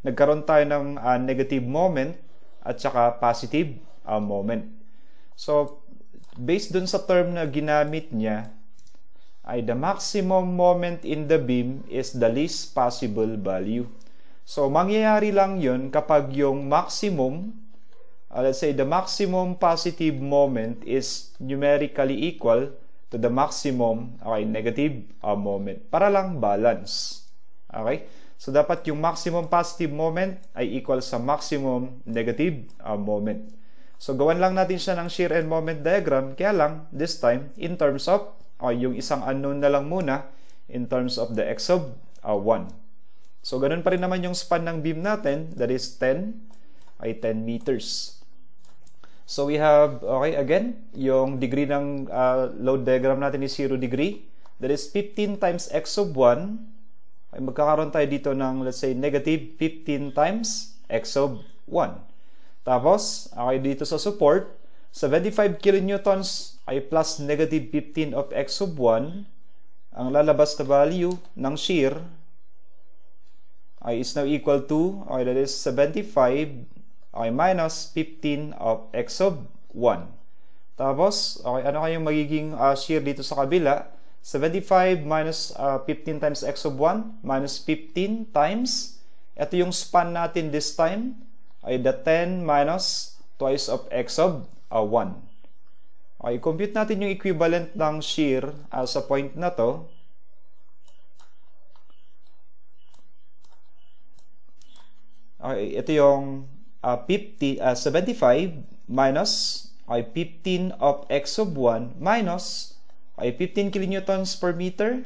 Nagkaroon tayo ng uh, negative moment at saka positive uh, moment. So, based dun sa term na ginamit niya, ay the maximum moment in the beam is the least possible value. So, mangyayari lang yon kapag yung maximum uh, let's say the maximum positive moment is numerically equal to the maximum okay, negative uh, moment para lang balance. Okay? So, dapat yung maximum positive moment ay equal sa maximum negative uh, moment. So, gawan lang natin siya ng shear and moment diagram. Kaya lang, this time, in terms of, okay, uh, yung isang unknown na lang muna, in terms of the x sub uh, 1. So, ganun pa rin naman yung span ng beam natin, that is 10, ay 10 meters. So we have, okay, again, yung degree ng uh, load diagram natin is 0 degree. That is 15 times x sub 1. Ay, magkakaroon tayo dito ng, let's say, negative 15 times x sub 1. Tapos, okay, dito sa support, 75 kilonewtons ay plus negative 15 of x sub 1. Ang lalabas na value ng shear ay is now equal to, okay, that is 75 okay, minus 15 of x sub 1. Tapos, okay, ano kayong magiging uh, shear dito sa kabila? 75 minus uh, 15 times x sub 1 minus 15 times, ito yung span natin this time, ay the 10 minus twice of x sub uh, 1. Okay, compute natin yung equivalent ng shear uh, sa point na to. Okay, ito yung uh, 50, uh, 75 minus ay 15 of x sub 1 minus ay 15 kilonewtons per meter.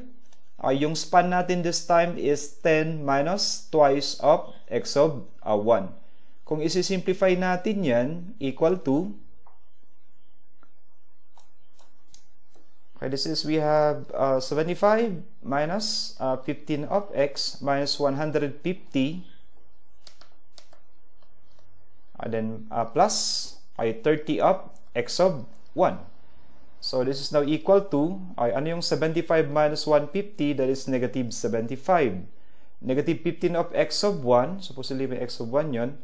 Uh, yung span natin this time is 10 minus twice of x sub uh, ah, 1. Kung isisimplify natin yan, equal to Okay, this is we have uh, ah, 75 minus, uh, 15 of x minus 150 and then uh, plus I 30 up x sub 1. So this is now equal to, I ano yung 75 minus 150? That is negative 75. Negative 15 of x sub 1, supposedly may x sub 1 yon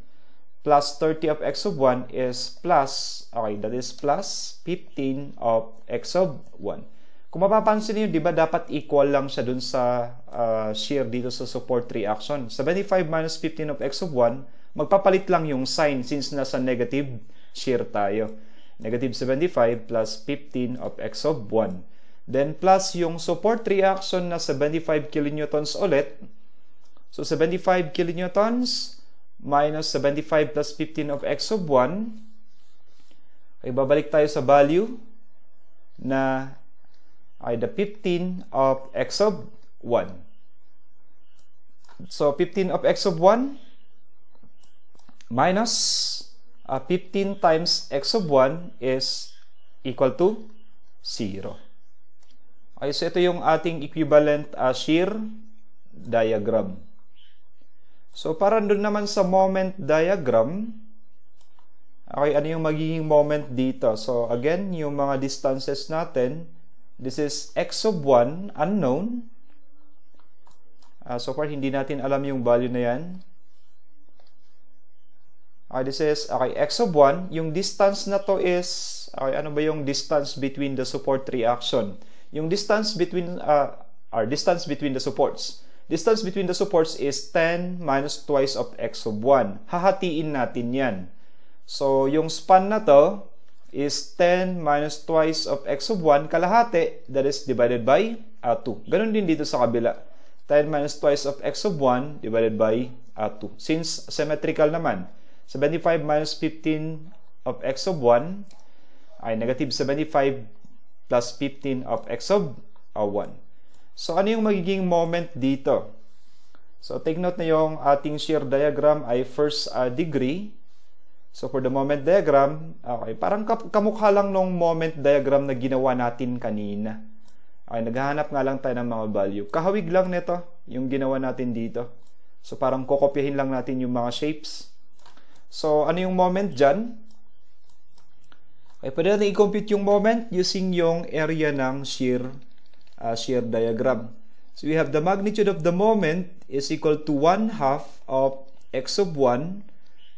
plus 30 of x sub 1 is plus, okay, that is plus 15 of x sub 1. Kung mapapansin niyo, di ba dapat equal lang siya dun sa uh, shear dito sa support reaction. 75 minus 15 of x sub 1 Magpapalit lang yung sign since nasa negative shear tayo. Negative 75 plus 15 of x of 1. Then plus yung support reaction na 75 kilonewtons ulit. So 75 kilonewtons minus 75 plus 15 of x of 1. Okay, babalik tayo sa value na ay the 15 of x of 1. So 15 of x of 1 minus uh, 15 times x sub 1 is equal to 0. Okay, so ito yung ating equivalent uh, shear diagram. So, para doon naman sa moment diagram, okay, ano yung magiging moment dito? So, again, yung mga distances natin, this is x sub 1, unknown. Uh, so far, hindi natin alam yung value na yan. Okay, this is, okay, x of 1. Yung distance na to is, okay, ano ba yung distance between the support reaction? Yung distance between, uh, or distance between the supports. Distance between the supports is 10 minus twice of x of 1. Hahatiin natin yan. So, yung span na to is 10 minus twice of x of 1 kalahati, that is divided by uh, 2. Ganun din dito sa kabila. 10 minus twice of x of 1 divided by uh, 2. Since symmetrical naman, 75 minus 15 of x of 1 ay negative 75 plus 15 of x uh, of 1. So, ano yung magiging moment dito? So, take note na yung ating shear diagram ay first uh, degree. So, for the moment diagram, okay, parang kamukha lang nung moment diagram na ginawa natin kanina. Okay, naghahanap nga lang tayo ng mga value. Kahawig lang nito yung ginawa natin dito. So, parang kokopyahin lang natin yung mga shapes. So, ano yung moment dyan? Okay, pwede natin i-compute yung moment using yung area ng shear, uh, shear diagram. So, we have the magnitude of the moment is equal to 1 half of x sub 1,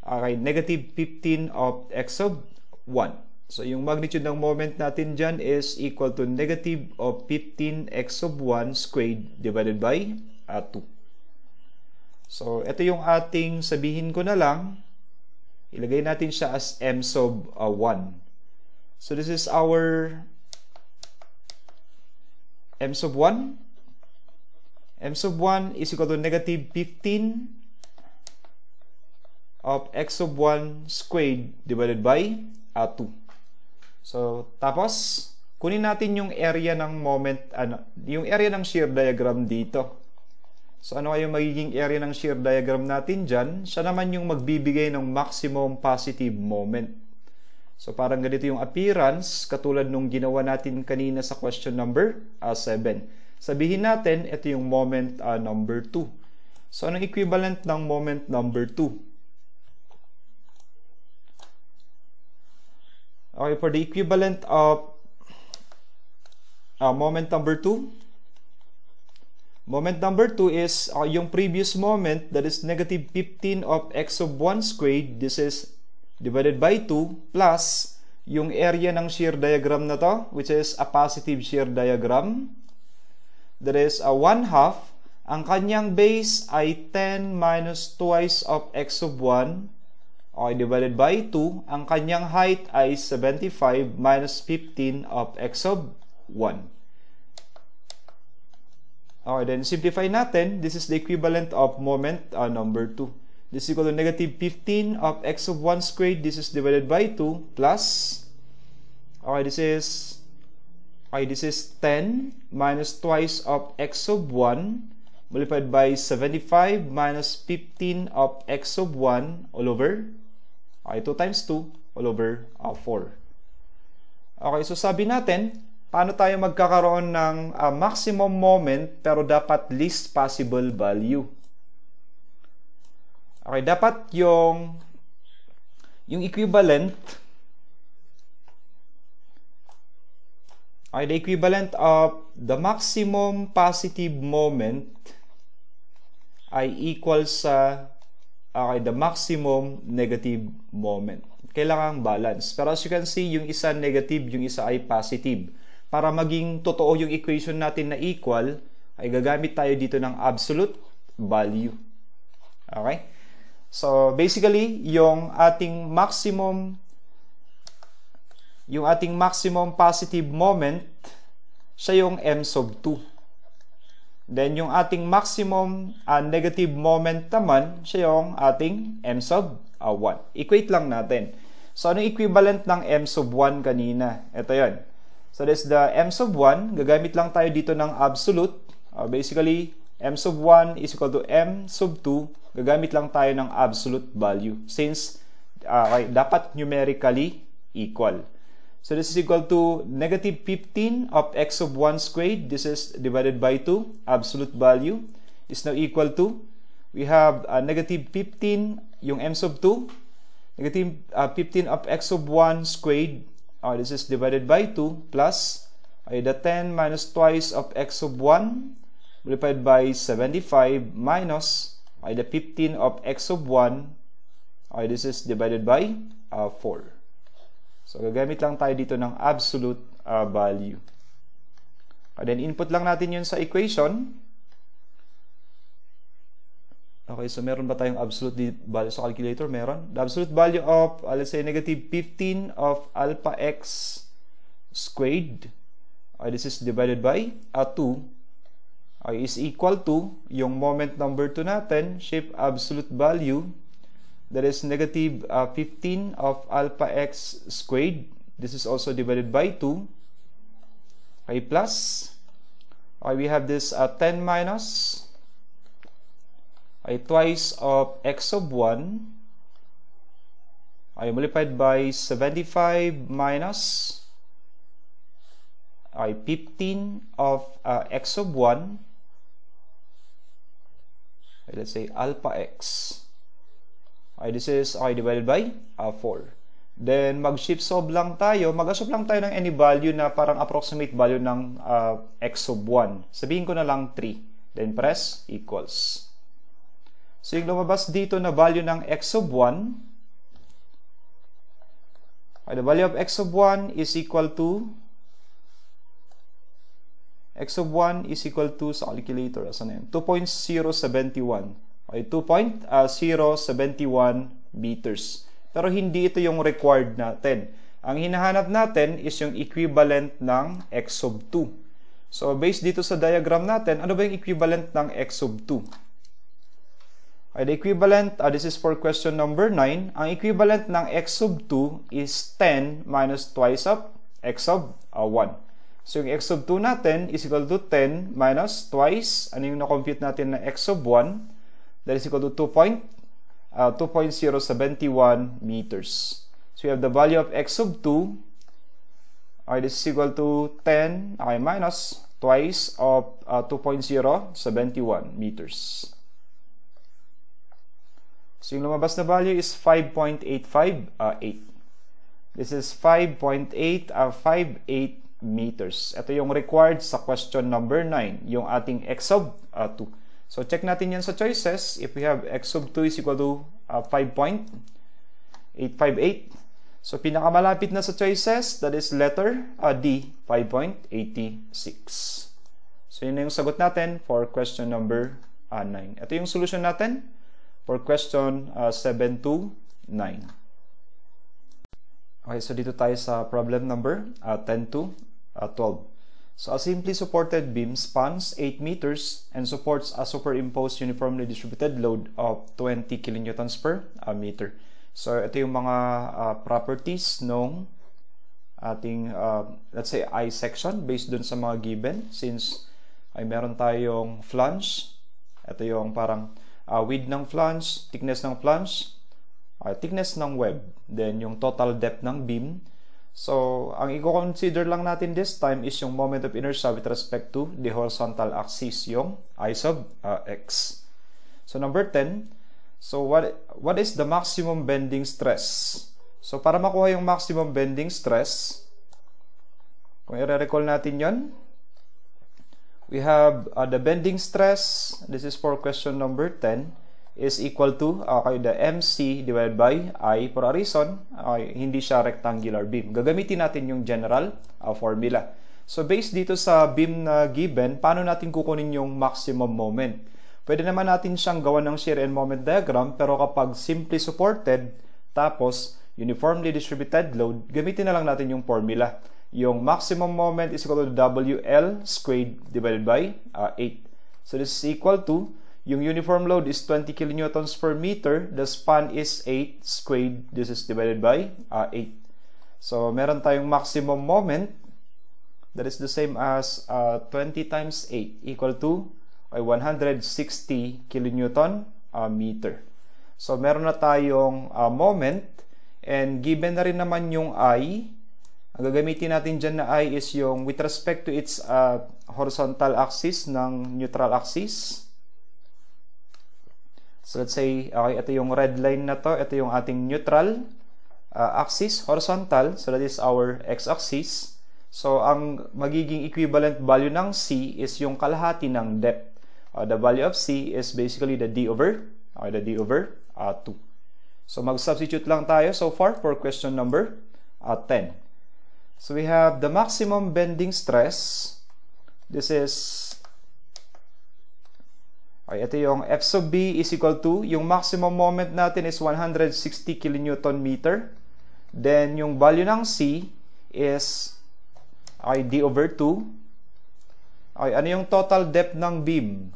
okay, negative 15 of x sub 1. So, yung magnitude ng moment natin dyan is equal to negative of 15 x sub 1 squared divided by uh, 2. So, ito yung ating sabihin ko na lang Ilagay natin siya as m sub uh, 1. So this is our m sub 1. m sub 1 is equal to negative 15 of x sub 1 squared divided by uh, 2. So tapos kunin natin yung area ng moment ano, yung area ng shear diagram dito. So ano kaya magiging area ng shear diagram natin dyan? Siya naman yung magbibigay ng maximum positive moment. So parang ganito yung appearance katulad nung ginawa natin kanina sa question number 7. Ah, Sabihin natin, ito yung moment uh, number 2. So anong equivalent ng moment number 2? Okay, for the equivalent of uh, moment number 2, Moment number 2 is uh, yung previous moment that is negative 15 of x of 1 squared. This is divided by 2 plus yung area ng shear diagram na to which is a positive shear diagram. That is a uh, 1 half. Ang kanyang base ay 10 minus twice of x of 1. Okay, divided by 2. Ang kanyang height ay 75 minus 15 of x of 1. Okay, then simplify natin. This is the equivalent of moment uh, number 2. This is equal to negative 15 of x of 1 squared. This is divided by 2 plus. Okay, this is okay, this is 10 minus twice of x of 1 multiplied by 75 minus 15 of x of 1 all over okay, 2 times 2 all over uh, 4. Okay, so sabi natin, paano tayo magkakaroon ng uh, maximum moment pero dapat least possible value. Okay, dapat yung yung equivalent okay, the equivalent of the maximum positive moment ay equal sa okay, the maximum negative moment. Kailangan balance. Pero as you can see, yung isa negative, yung isa ay positive para maging totoo yung equation natin na equal, ay gagamit tayo dito ng absolute value. Okay? So, basically, yung ating maximum yung ating maximum positive moment, siya yung m sub 2. Then, yung ating maximum uh, negative moment naman, siya yung ating m sub uh, ah, 1. Equate lang natin. So, ano equivalent ng m sub 1 kanina? Ito yon So that's the m sub 1. Gagamit lang tayo dito ng absolute. Uh, basically, m sub 1 is equal to m sub 2. Gagamit lang tayo ng absolute value since uh, dapat numerically equal. So this is equal to negative 15 of x sub 1 squared. This is divided by 2. Absolute value is now equal to, we have uh, negative 15, yung m sub 2, negative uh, 15 of x sub 1 squared oh, this is divided by 2 plus ay, the 10 minus twice of x sub 1 multiplied by 75 minus ay, the 15 of x sub 1 ay, this is divided by uh, 4. So, gagamit lang tayo dito ng absolute uh, value. And then, input lang natin yun sa equation. Okay, so meron ba tayong absolute value sa calculator? Meron. The absolute value of, let's say, negative 15 of alpha x squared, okay, this is divided by uh, 2, okay, is equal to, yung moment number 2 natin, shape absolute value, that is negative uh, 15 of alpha x squared, this is also divided by 2, okay, plus, okay, we have this uh, 10 minus, ay twice of x sub 1 ay multiplied by 75 minus ay 15 of uh, x sub 1 ay, let's say alpha x ay this is ay divided by uh, 4 Then, mag-shift solve lang tayo. Mag-assume lang tayo ng any value na parang approximate value ng uh, x sub 1. Sabihin ko na lang 3. Then, press equals. So, yung lumabas dito na value ng x sub 1, the value of x sub 1 is equal to x sub 1 is equal to sa calculator, asan na yun? 2.071 okay, 2.071 ah, meters. Pero hindi ito yung required natin. Ang hinahanap natin is yung equivalent ng x sub 2. So, based dito sa diagram natin, ano ba yung equivalent ng x sub 2? Or the equivalent, uh, this is for question number 9, ang equivalent ng x sub 2 is 10 minus twice of x sub uh, ah, 1. So, yung x sub 2 natin is equal to 10 minus twice. Ano yung na-compute natin na x sub 1? That is equal to 2.071 uh, 2 meters. So, we have the value of x sub 2. Okay, this is equal to 10 okay, minus twice of uh, 2.071 meters. So yung lumabas na value is 5.85 uh, 8. This is 5.8 uh, 58 meters. Ito yung required sa question number 9, yung ating x sub uh, 2. So check natin yan sa choices. If we have x sub 2 is equal to uh, 5.858. So pinakamalapit na sa choices, that is letter uh, D, 5.86. So yun na yung sagot natin for question number uh, 9. Ito yung solution natin for question uh, 7 to 9. Okay, so dito tayo sa problem number uh, 10 to uh, 12. So a simply supported beam spans 8 meters and supports a superimposed uniformly distributed load of 20 kilonewtons per uh, meter. So ito yung mga uh, properties ng ating uh, let's say I section based dun sa mga given since ay meron tayong flange. Ito yung parang uh, width ng flange, thickness ng flange, uh, thickness ng web, then yung total depth ng beam. So, ang i-consider lang natin this time is yung moment of inertia with respect to the horizontal axis, yung I sub uh, ah, x. So, number 10, so what, what is the maximum bending stress? So, para makuha yung maximum bending stress, kung i-recall natin yon we have uh, the bending stress. This is for question number 10 is equal to uh, okay, the MC divided by I for a reason, okay, hindi siya rectangular beam. Gagamitin natin yung general uh, formula. So based dito sa beam na given, paano natin kukunin yung maximum moment? Pwede naman natin siyang gawa ng shear and moment diagram pero kapag simply supported tapos uniformly distributed load, gamitin na lang natin yung formula. Yung maximum moment is equal to WL squared divided by uh, 8. So this is equal to, yung uniform load is 20 kilonewtons per meter. The span is 8 squared. This is divided by uh, 8. So meron tayong maximum moment that is the same as uh, 20 times 8 equal to ay 160 kilonewton uh, meter. So meron na tayong uh, moment and given na rin naman yung I ang gagamitin natin dyan na I is yung with respect to its uh, horizontal axis ng neutral axis. So let's say, okay, ito yung red line na to, ito yung ating neutral uh, axis, horizontal. So that is our x-axis. So ang magiging equivalent value ng C is yung kalahati ng depth. Uh, the value of C is basically the D over, okay, the D over uh, 2. So mag-substitute lang tayo so far for question number uh, 10. So we have the maximum bending stress. This is Okay, ito yung F sub B is equal to, yung maximum moment natin is 160 kilonewton meter. Then, yung value ng C is okay, D over 2. Okay, ano yung total depth ng beam?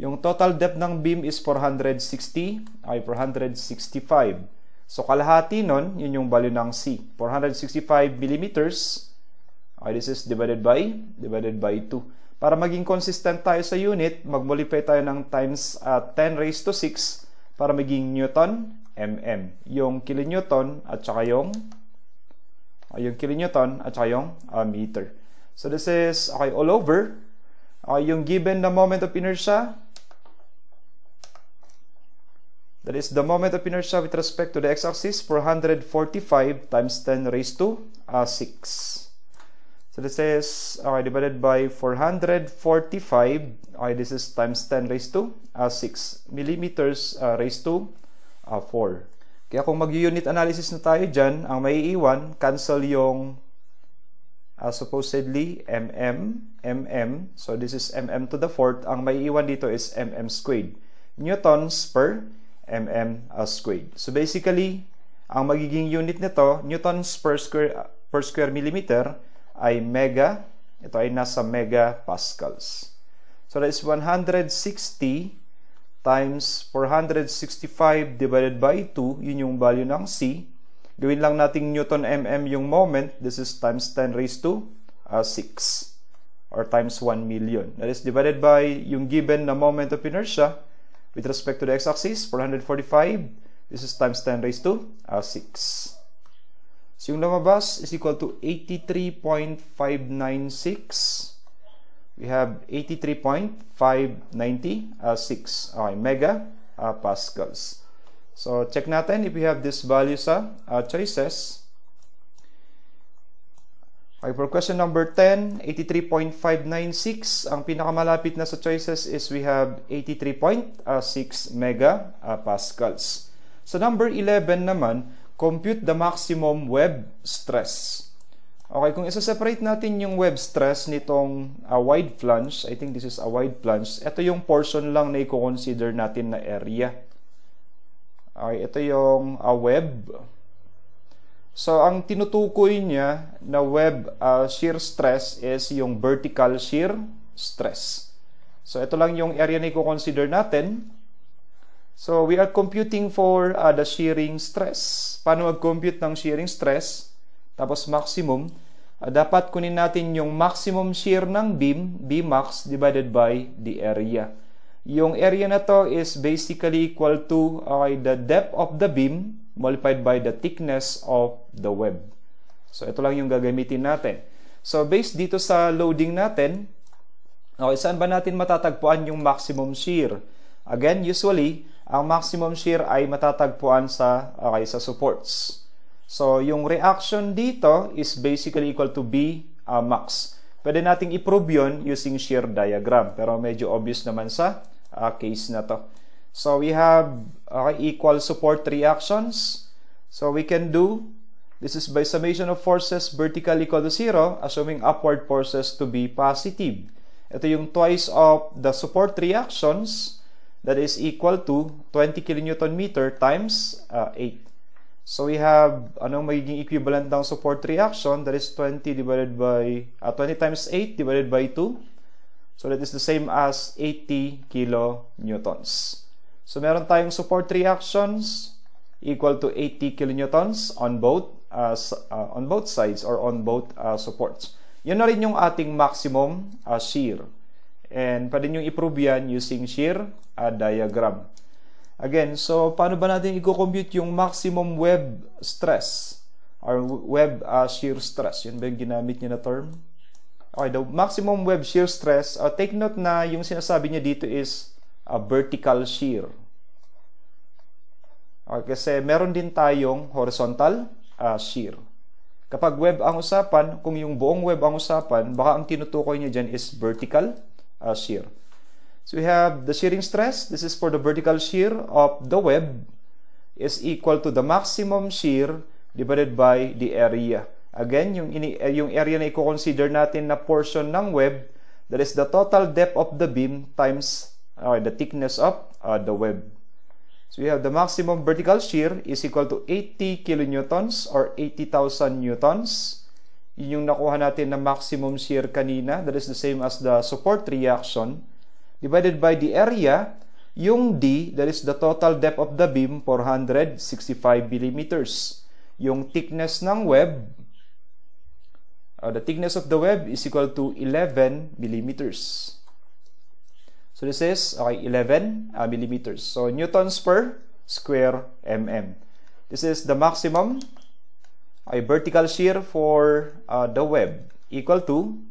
Yung total depth ng beam is 460, okay, 465. So kalahati nun, yun yung value ng C. 465 millimeters. Okay, this is divided by divided by 2. Para maging consistent tayo sa unit, magmultiply tayo ng times uh, ah, 10 raised to 6 para maging Newton mm. Yung kilonewton at saka yung uh, yung kilonewton at saka yung uh, meter. So this is okay all over. Uh, yung given na moment of inertia, That is the moment of inertia with respect to the x-axis, 445 times 10 raised to uh, 6. So this is okay, uh, divided by 445. Okay, uh, this is times 10 raised to uh, 6 millimeters uh, raised to uh, 4. Kaya kung mag-unit analysis na tayo dyan, ang maiiwan, cancel yung uh, supposedly mm, mm. So this is mm to the 4th, Ang maiiwan dito is mm squared. Newtons per mm uh, squared. So basically, ang magiging unit nito, newtons per square per square millimeter ay mega. Ito ay nasa mega pascals. So that is 160 times 465 divided by 2, yun yung value ng C. Gawin lang nating Newton mm yung moment. This is times 10 raised to uh, 6 or times 1 million. That is divided by yung given na moment of inertia, with respect to the x-axis 445 this is times 10 raised to uh, 6 so yung lumabas is equal to 83.596 we have 83.596 uh, okay, mega uh, pascals so check natin if we have this value sa uh, choices Okay, for question number 10, 83.596. Ang pinakamalapit na sa choices is we have 83.6 mega pascals. Sa so number 11 naman, compute the maximum web stress. Okay, kung isa-separate natin yung web stress nitong uh, wide flange, I think this is a wide flange, ito yung portion lang na i-consider natin na area. Okay, ito yung uh, web So, ang tinutukoy niya na web uh, shear stress is yung vertical shear stress. So, ito lang yung area na i-consider natin. So, we are computing for uh, the shearing stress. Paano mag-compute ng shearing stress? Tapos maximum. Uh, dapat kunin natin yung maximum shear ng beam, Bmax, divided by the area. Yung area na to is basically equal to okay, the depth of the beam multiplied by the thickness of the web. So, ito lang yung gagamitin natin. So, based dito sa loading natin, okay, saan ba natin matatagpuan yung maximum shear? Again, usually, ang maximum shear ay matatagpuan sa, okay, sa supports. So, yung reaction dito is basically equal to B uh, max. Pwede nating i-prove yun using shear diagram. Pero medyo obvious naman sa uh, case na to. So we have uh, equal support reactions. So we can do, this is by summation of forces vertically equal to zero, assuming upward forces to be positive. Ito yung twice of the support reactions that is equal to 20 kilonewton meter times uh, 8. So we have, anong magiging equivalent ng support reaction? That is 20 divided by, uh, 20 times 8 divided by 2. So that is the same as 80 kilonewtons. So meron tayong support reactions equal to 80 kilonewtons on both as uh, uh, on both sides or on both uh, supports. Yun na rin yung ating maximum uh, shear. And pwede nyo i-prove yan using shear uh, diagram. Again, so paano ba natin i-compute yung maximum web stress or web uh, shear stress? Yun ba yung ginamit niya na term? Okay, the maximum web shear stress, uh, take note na yung sinasabi niya dito is a vertical shear. Okay, kasi meron din tayong horizontal uh, shear. Kapag web ang usapan, kung yung buong web ang usapan, baka ang tinutukoy niya dyan is vertical uh, shear. So we have the shearing stress. This is for the vertical shear of the web is equal to the maximum shear divided by the area. Again, yung, ini, eh, yung area na i-consider natin na portion ng web, that is the total depth of the beam times or the thickness of uh, the web. So we have the maximum vertical shear is equal to 80 kilonewtons or 80,000 newtons. Yun yung nakuha natin na maximum shear kanina. That is the same as the support reaction. Divided by the area, yung D, that is the total depth of the beam, 465 millimeters. Yung thickness ng web, uh, the thickness of the web is equal to 11 millimeters. So this is okay, 11 uh, millimeters. So newtons per square mm. This is the maximum a vertical shear for uh, the web equal to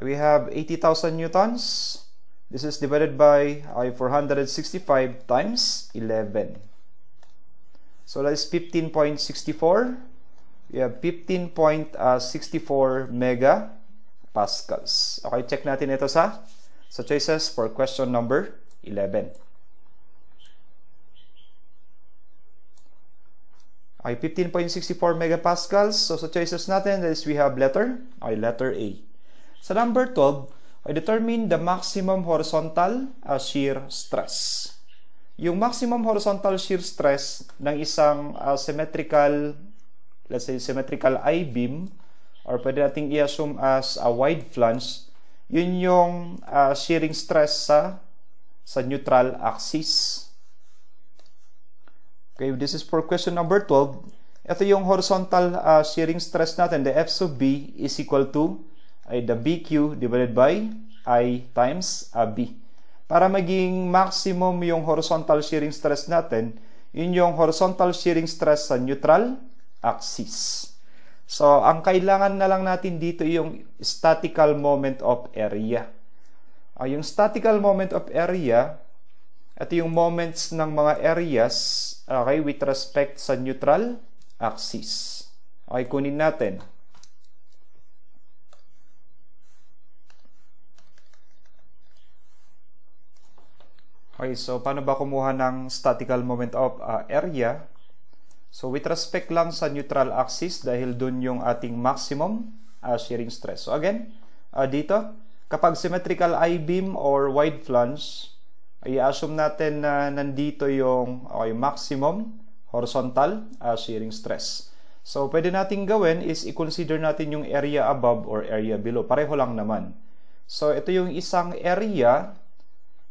we have 80,000 newtons this is divided by uh, 465 times 11 so that is 15.64 we have 15.64 mega pascals. Okay, check natin ito sa sa choices for question number 11. Okay, 15.64 megapascals. So, sa choices natin is we have letter, okay, letter A. Sa number 12, I determine the maximum horizontal uh, shear stress. Yung maximum horizontal shear stress ng isang uh, symmetrical let's say symmetrical I-beam or pwede nating i-assume as a wide flange, yun yung uh, shearing stress sa sa neutral axis. Okay, this is for question number 12. Ito yung horizontal uh, shearing stress natin. The F sub B is equal to ay the BQ divided by I times AB Para maging maximum yung horizontal shearing stress natin, yun yung horizontal shearing stress sa neutral axis. So, ang kailangan na lang natin dito yung statical moment of area. Uh, yung statical moment of area, ito yung moments ng mga areas okay, with respect sa neutral axis. Okay, kunin natin. Okay, so paano ba kumuha ng statical moment of uh, area? So with respect lang sa neutral axis dahil dun yung ating maximum uh, shearing stress. So again, uh, dito, kapag symmetrical I-beam or wide flange, i-assume natin na nandito yung okay, oh, maximum horizontal uh, shearing stress. So pwede nating gawin is i-consider natin yung area above or area below. Pareho lang naman. So ito yung isang area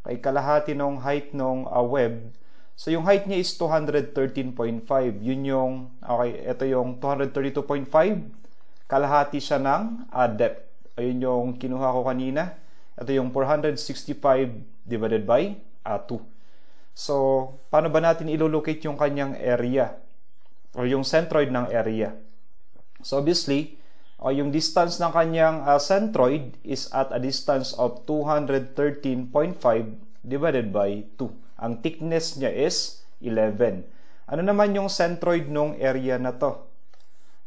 kay kalahati ng height ng uh, web So yung height niya is 213.5. Yun yung, okay, ito yung 232.5. Kalahati siya ng uh, depth. Ayun yung kinuha ko kanina. Ito yung 465 divided by uh, ah, 2. So, paano ba natin ilolocate yung kanyang area? Or yung centroid ng area? So, obviously, uh, yung distance ng kanyang uh, centroid is at a distance of 213.5 divided by 2. Ang thickness niya is 11. Ano naman yung centroid nung area na to?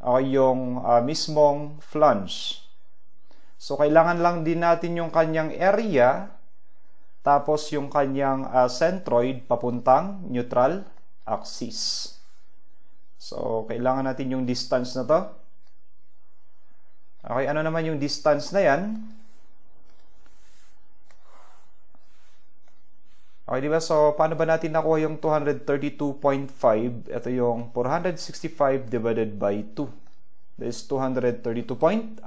Okay, yung uh, mismong flange. So, kailangan lang din natin yung kanyang area tapos yung kanyang uh, centroid papuntang neutral axis. So, kailangan natin yung distance na to. Okay, ano naman yung distance na yan? Okay, di ba? So, paano ba natin nakuha yung 232.5? Ito yung 465 divided by 2. This is 232.5.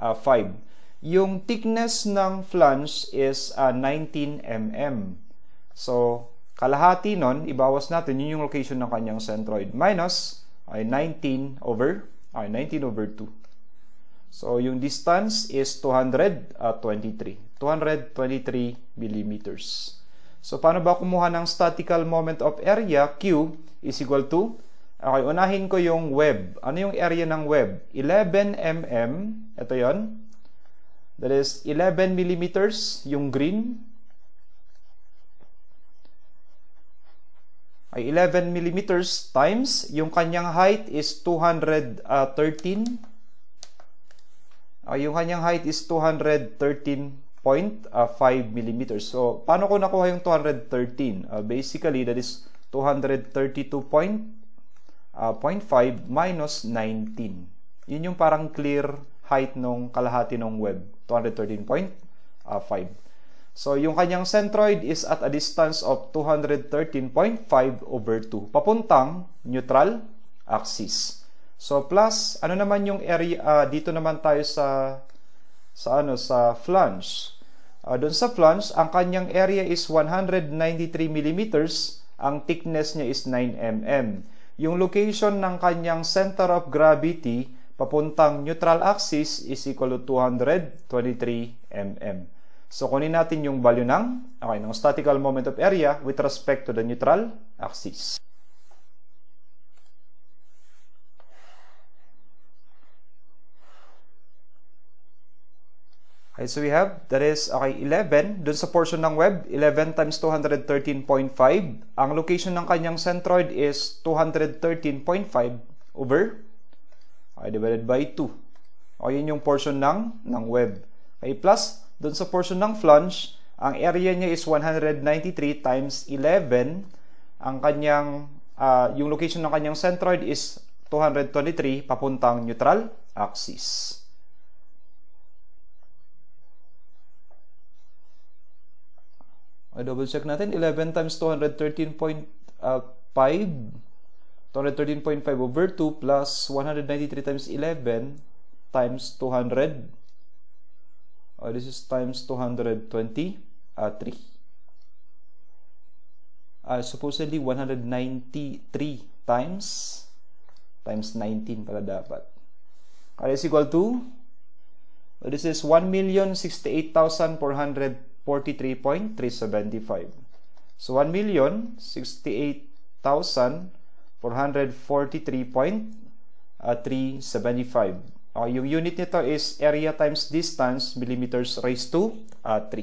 yung thickness ng flange is uh, 19 mm. So, kalahati nun, ibawas natin, yun yung location ng kanyang centroid. Minus ay 19 over, ay 19 over 2. So, yung distance is 223. 223 millimeters. So, paano ba kumuha ng statical moment of area, Q, is equal to? Okay, unahin ko yung web. Ano yung area ng web? 11 mm. Ito yon. That is 11 millimeters, yung green. Ay 11 millimeters times yung kanyang height is 213. Ay yung kanyang height is 213 millimeters. So, paano ko nakuha yung 213? Uh, basically, that is 232.5 uh, minus 19. Yun yung parang clear height nung kalahati ng web, 213.5. so, yung kanyang centroid is at a distance of 213.5 over 2, papuntang neutral axis. So, plus, ano naman yung area, uh, dito naman tayo sa, sa, ano, sa flange uh, ah, doon sa flange, ang kanyang area is 193 mm, ang thickness niya is 9 mm. Yung location ng kanyang center of gravity papuntang neutral axis is equal to 223 mm. So kunin natin yung value ng okay ng statical moment of area with respect to the neutral axis. Okay, so we have, that is, okay, 11. Dun sa portion ng web, 11 times 213.5. Ang location ng kanyang centroid is 213.5 over okay, divided by 2. Okay, yun yung portion ng, ng web. Okay, plus, dun sa portion ng flange, ang area niya is 193 times 11. Ang kanyang, uh, yung location ng kanyang centroid is 223 papuntang neutral axis. I double check natin. 11 times 213.5 213.5 uh, over 2 plus 193 times 11 times 200 oh, this is times 220 uh, 3 uh, supposedly 193 times times 19 pala dapat that is equal to well, this is 1,068,400 43.375. So 1 million 68,443.375. Uh, ah, yung unit nito is area times distance millimeters raised to uh, ah, 3.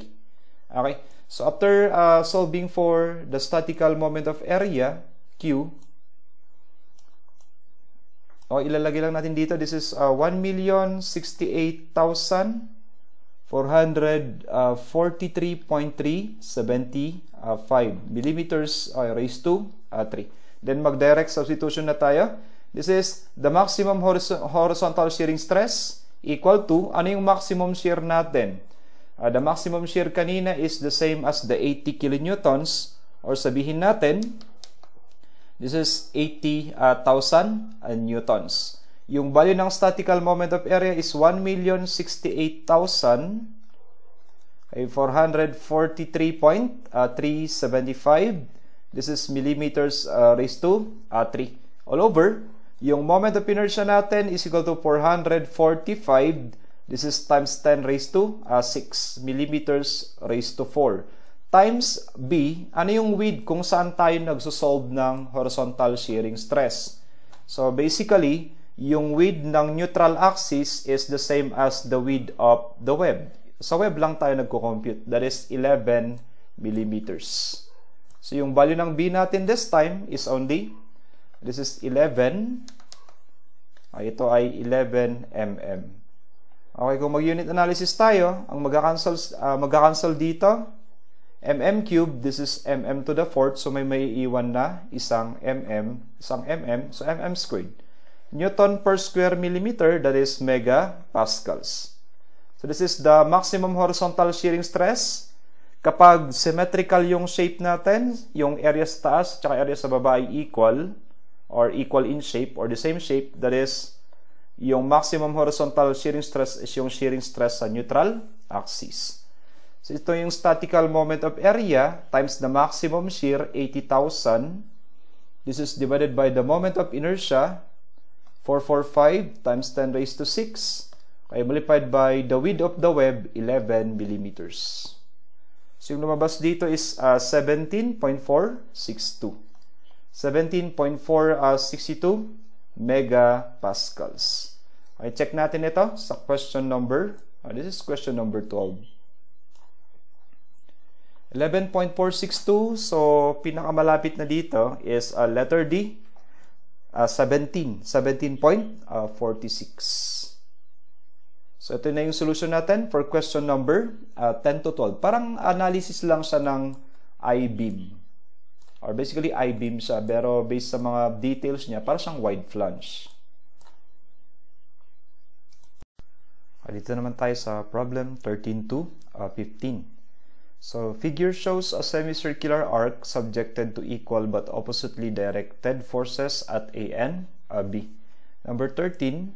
Okay. So after uh, solving for the statical moment of area Q o oh, ilalagay lang natin dito this is uh, 1,068,000 443.375 uh, millimeters raised to 3. Then mag-direct substitution na tayo. This is the maximum horizontal shearing stress equal to, ano yung maximum shear natin? Uh, the maximum shear kanina is the same as the 80 kilonewtons or sabihin natin, this is 80,000 uh, uh, newtons. Yung value ng statical moment of area is 1,068,000 443.375. Ah, This is millimeters uh, raised to uh, ah, 3. All over, yung moment of inertia natin is equal to 445. This is times 10 raised to uh, 6 millimeters raised to 4. Times B, ano yung width kung saan tayo nagsosolve ng horizontal shearing stress? So basically, yung width ng neutral axis is the same as the width of the web. Sa web lang tayo nagko-compute. That is 11 millimeters. So yung value ng B natin this time is only, this is 11. Ay, ah, ito ay 11 mm. Okay, kung mag-unit analysis tayo, ang magka-cancel uh, ah, magka-cancel dito, mm cube, this is mm to the fourth, so may maiiwan na isang mm, isang mm, so mm squared. Newton per square millimeter, that is megapascals. So this is the maximum horizontal shearing stress. Kapag symmetrical yung shape natin, yung area sa taas at area sa baba ay equal or equal in shape or the same shape, that is yung maximum horizontal shearing stress is yung shearing stress sa neutral axis. So ito yung statical moment of area times the maximum shear 80,000. This is divided by the moment of inertia 445 times 10 raised to 6 kaya multiplied by the width of the web 11 millimeters. So yung lumabas dito is uh, 17.462. 17.462 uh, megapascals. Okay, check natin ito sa question number. Uh, this is question number 12. 11.462, so pinakamalapit na dito is uh, letter D, uh, 17, 17.46. so ito na yung solution natin for question number uh, ah, 10 to 12. Parang analysis lang siya ng I-beam or basically I-beam siya pero based sa mga details niya para siyang wide flange. Ah, dito naman tayo sa problem 13 to uh, ah, 15. So figure shows a semicircular arc subjected to equal but oppositely directed forces at A and B. Number 13,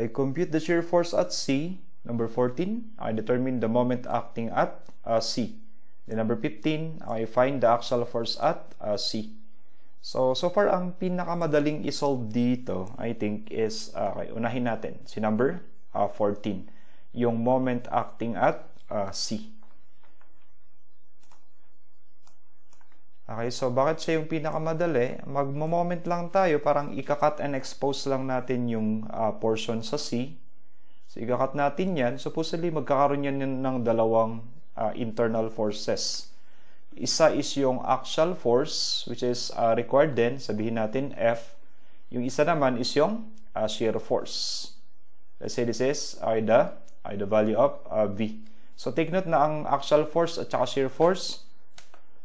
I compute the shear force at C. Number 14, I determine the moment acting at uh, C. Then number 15, I find the axial force at uh, C. So, so far, ang pinakamadaling isolve dito, I think, is, uh, okay, unahin natin, si number uh, 14, yung moment acting at uh, C. Okay, so bakit siya yung pinakamadali? Magmo-moment lang tayo, parang ikakat and expose lang natin yung uh, portion sa C. So ikakat natin yan, supposedly magkakaroon yan ng dalawang uh, internal forces. Isa is yung axial force, which is uh, required din, sabihin natin F. Yung isa naman is yung uh, shear force. Let's say this is uh, the, value of uh, V. So take note na ang axial force at saka shear force,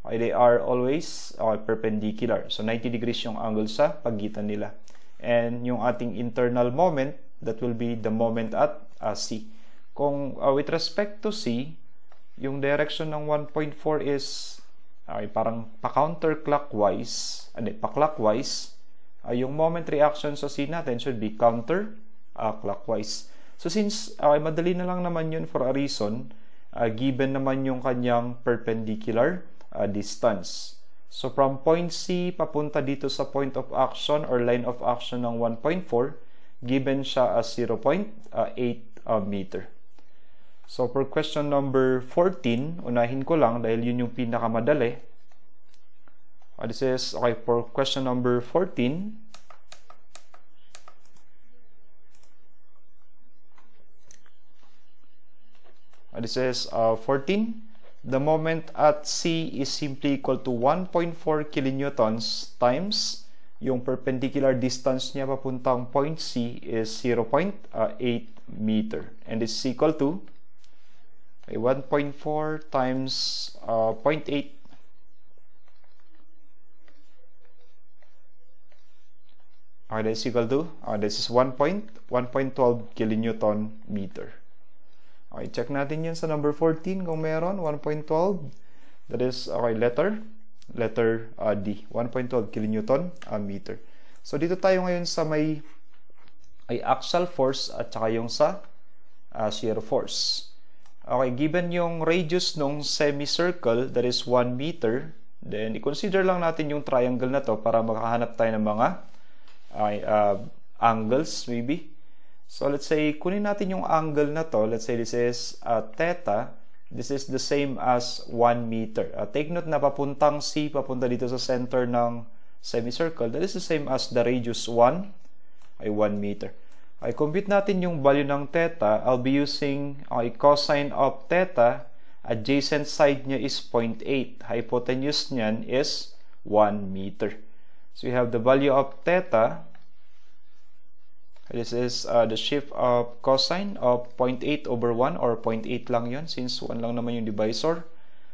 Okay, they are always okay, perpendicular. So 90 degrees yung angle sa pagitan nila. And yung ating internal moment, that will be the moment at uh, C. Kung uh, with respect to C, yung direction ng 1.4 is okay, parang pa-counterclockwise, ah, hindi, pa-clockwise, uh, yung moment reaction sa C natin should be counter uh, clockwise. So since okay, madali na lang naman yun for a reason, uh, given naman yung kanyang perpendicular, uh, distance. So from point C papunta dito sa point of action or line of action ng 1.4, given siya as 0.8 uh, uh, meter. So for question number 14, unahin ko lang dahil yun yung pinakamadali. Uh, this is, okay, for question number 14, uh, this is uh, 14. the moment at C is simply equal to 1.4 kilonewtons times yung perpendicular distance niya papuntang point C is 0.8 meter and it's equal to 1.4 times uh, 0.8 Okay, that's equal to, uh, this is 1.1.12 kilonewton meter. Okay, check natin yun sa number 14 kung meron, 1.12. That is, okay, letter, letter uh, D, 1.12 kilonewton a meter. So, dito tayo ngayon sa may ay axial force at saka yung sa uh, shear force. Okay, given yung radius nung semicircle, that is 1 meter, then i-consider lang natin yung triangle na to para makahanap tayo ng mga uh, uh, angles maybe. So let's say, kunin natin yung angle na to. Let's say this is uh, theta. This is the same as 1 meter. Uh, take note na papuntang C, papunta dito sa center ng semicircle. That is the same as the radius 1 ay 1 meter. I compute natin yung value ng theta. I'll be using okay, uh, cosine of theta. Adjacent side niya is 0.8. Hypotenuse niyan is 1 meter. So you have the value of theta This is uh, the shift of cosine of 0.8 over 1 or 0.8 lang yun since 1 lang naman yung divisor.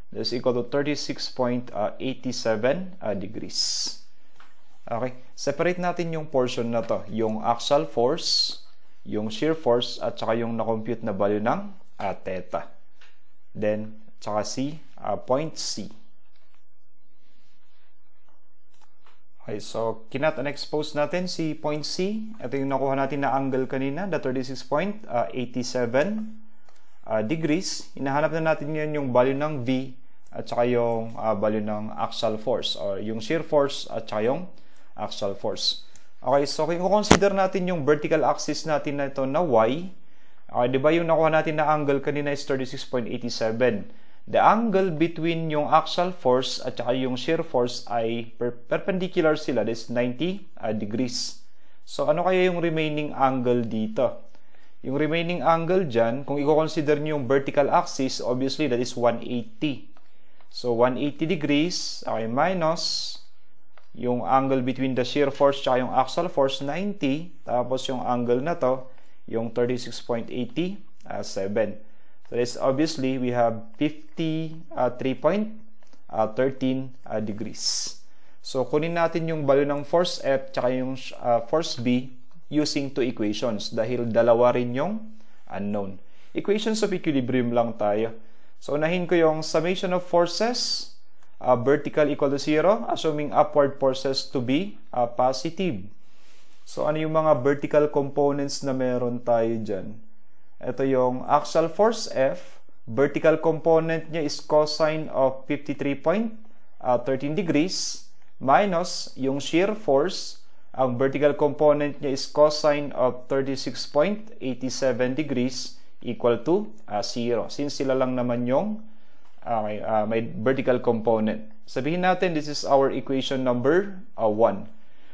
This is equal to 36.87 uh, degrees. Okay, separate natin yung portion na to, yung axial force, yung shear force, at saka yung na-compute na value ng uh, theta. Then, saka C, uh, point C. Okay, so kinat and expose natin si point C. Ito yung nakuha natin na angle kanina, the 36.87 uh, uh, degrees. Hinahanap na natin yan yung value ng V at saka yung uh, value ng axial force or yung shear force at saka yung axial force. Okay, so kung consider natin yung vertical axis natin na ito na Y, okay, di ba yung nakuha natin na angle kanina is 36.87 the angle between yung axial force at saka yung shear force ay per perpendicular sila. That's 90 uh, ah, degrees. So, ano kaya yung remaining angle dito? Yung remaining angle dyan, kung i-consider nyo yung vertical axis, obviously, that is 180. So, 180 degrees, okay, minus yung angle between the shear force at yung axial force, 90. Tapos, yung angle na to, yung 36.80, uh, 7. So it's obviously we have 50 uh, uh, uh, degrees. So kunin natin yung value ng force F tsaka yung uh, force B using two equations dahil dalawa rin yung unknown. Equations of equilibrium lang tayo. So unahin ko yung summation of forces uh, vertical equal to 0 assuming upward forces to be uh, positive. So ano yung mga vertical components na meron tayo dyan? Ito yung axial force F. Vertical component niya is cosine of 53.13 uh, degrees minus yung shear force. Ang vertical component niya is cosine of 36.87 degrees equal to uh, 0. Since sila lang naman yung uh, uh, may, vertical component. Sabihin natin this is our equation number uh, 1.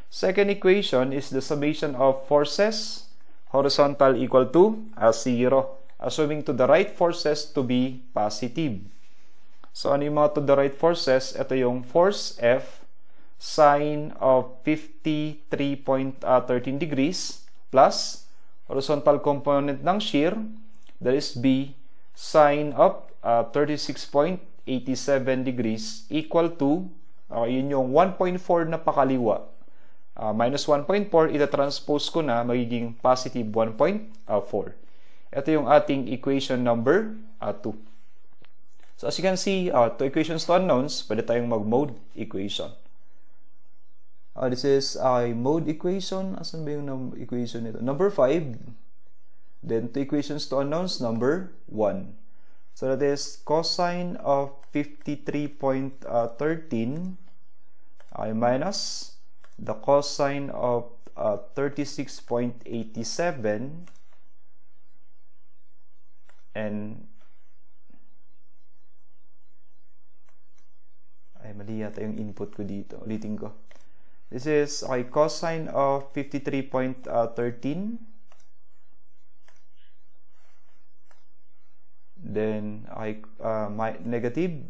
Second equation is the summation of forces horizontal equal to uh, 0, assuming to the right forces to be positive. So, ano yung mga to the right forces? Ito yung force F sine of 53.13 degrees plus horizontal component ng shear, that is B, sine of uh, 36.87 degrees equal to, okay, yun yung 1.4 na pakaliwa uh, minus 1.4, itatranspose ko na magiging positive 1.4. Ito yung ating equation number uh, ah, 2. So as you can see, uh, two equations to unknowns, pwede tayong mag-mode equation. Uh, this is a uh, mode equation. Asan ba yung equation nito? Number 5. Then two equations to unknowns, number 1. So that is cosine of 53.13 uh, minus the cosine of uh, 36.87 and ay mali yata yung input ko dito ulitin ko this is okay, cosine of 53.13 then I okay, uh, my negative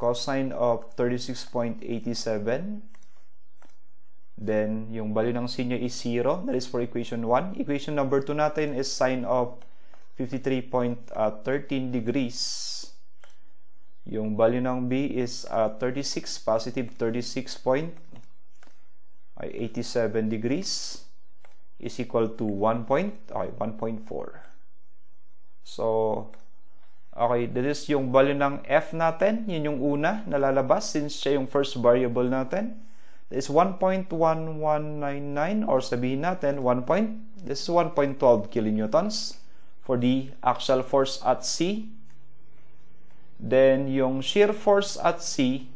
cosine of 36.87 Then, yung value ng sin nyo is 0. That is for equation 1. Equation number 2 natin is sine of 53.13 degrees. Yung value ng B is uh, 36, positive 36 point, 87 degrees is equal to 1 point, okay, 1.4. So, okay, this is yung value ng F natin. Yun yung una, nalalabas since siya yung first variable natin is 1.1199 or sabihin natin 1 point, this is 1.12 kilonewtons for the axial force at sea. Then yung shear force at sea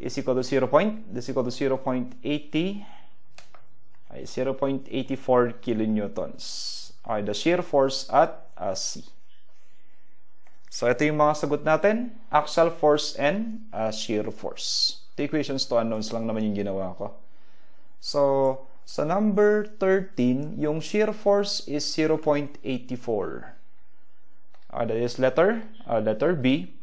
is equal to 0. Point, this is equal to 0 0.80 ay 0.84 kilonewtons. Okay, the shear force at uh, sea. So ito yung mga sagot natin, axial force and uh, shear force. The equations to unknowns lang naman yung ginawa ko. So, sa number 13, yung shear force is 0.84. Uh, ah, that is letter, uh, letter B.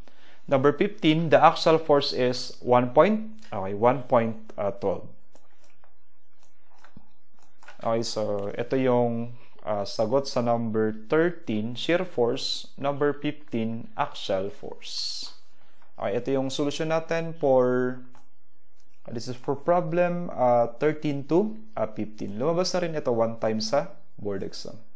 Number 15, the axial force is 1 point, okay, 1.12. Uh, ah, okay, so ito yung uh, sagot sa number 13, shear force. Number 15, axial force. Okay, ito yung solution natin for This is for problem uh, 13 to uh, 15. Lumabas na rin ito one time sa board exam.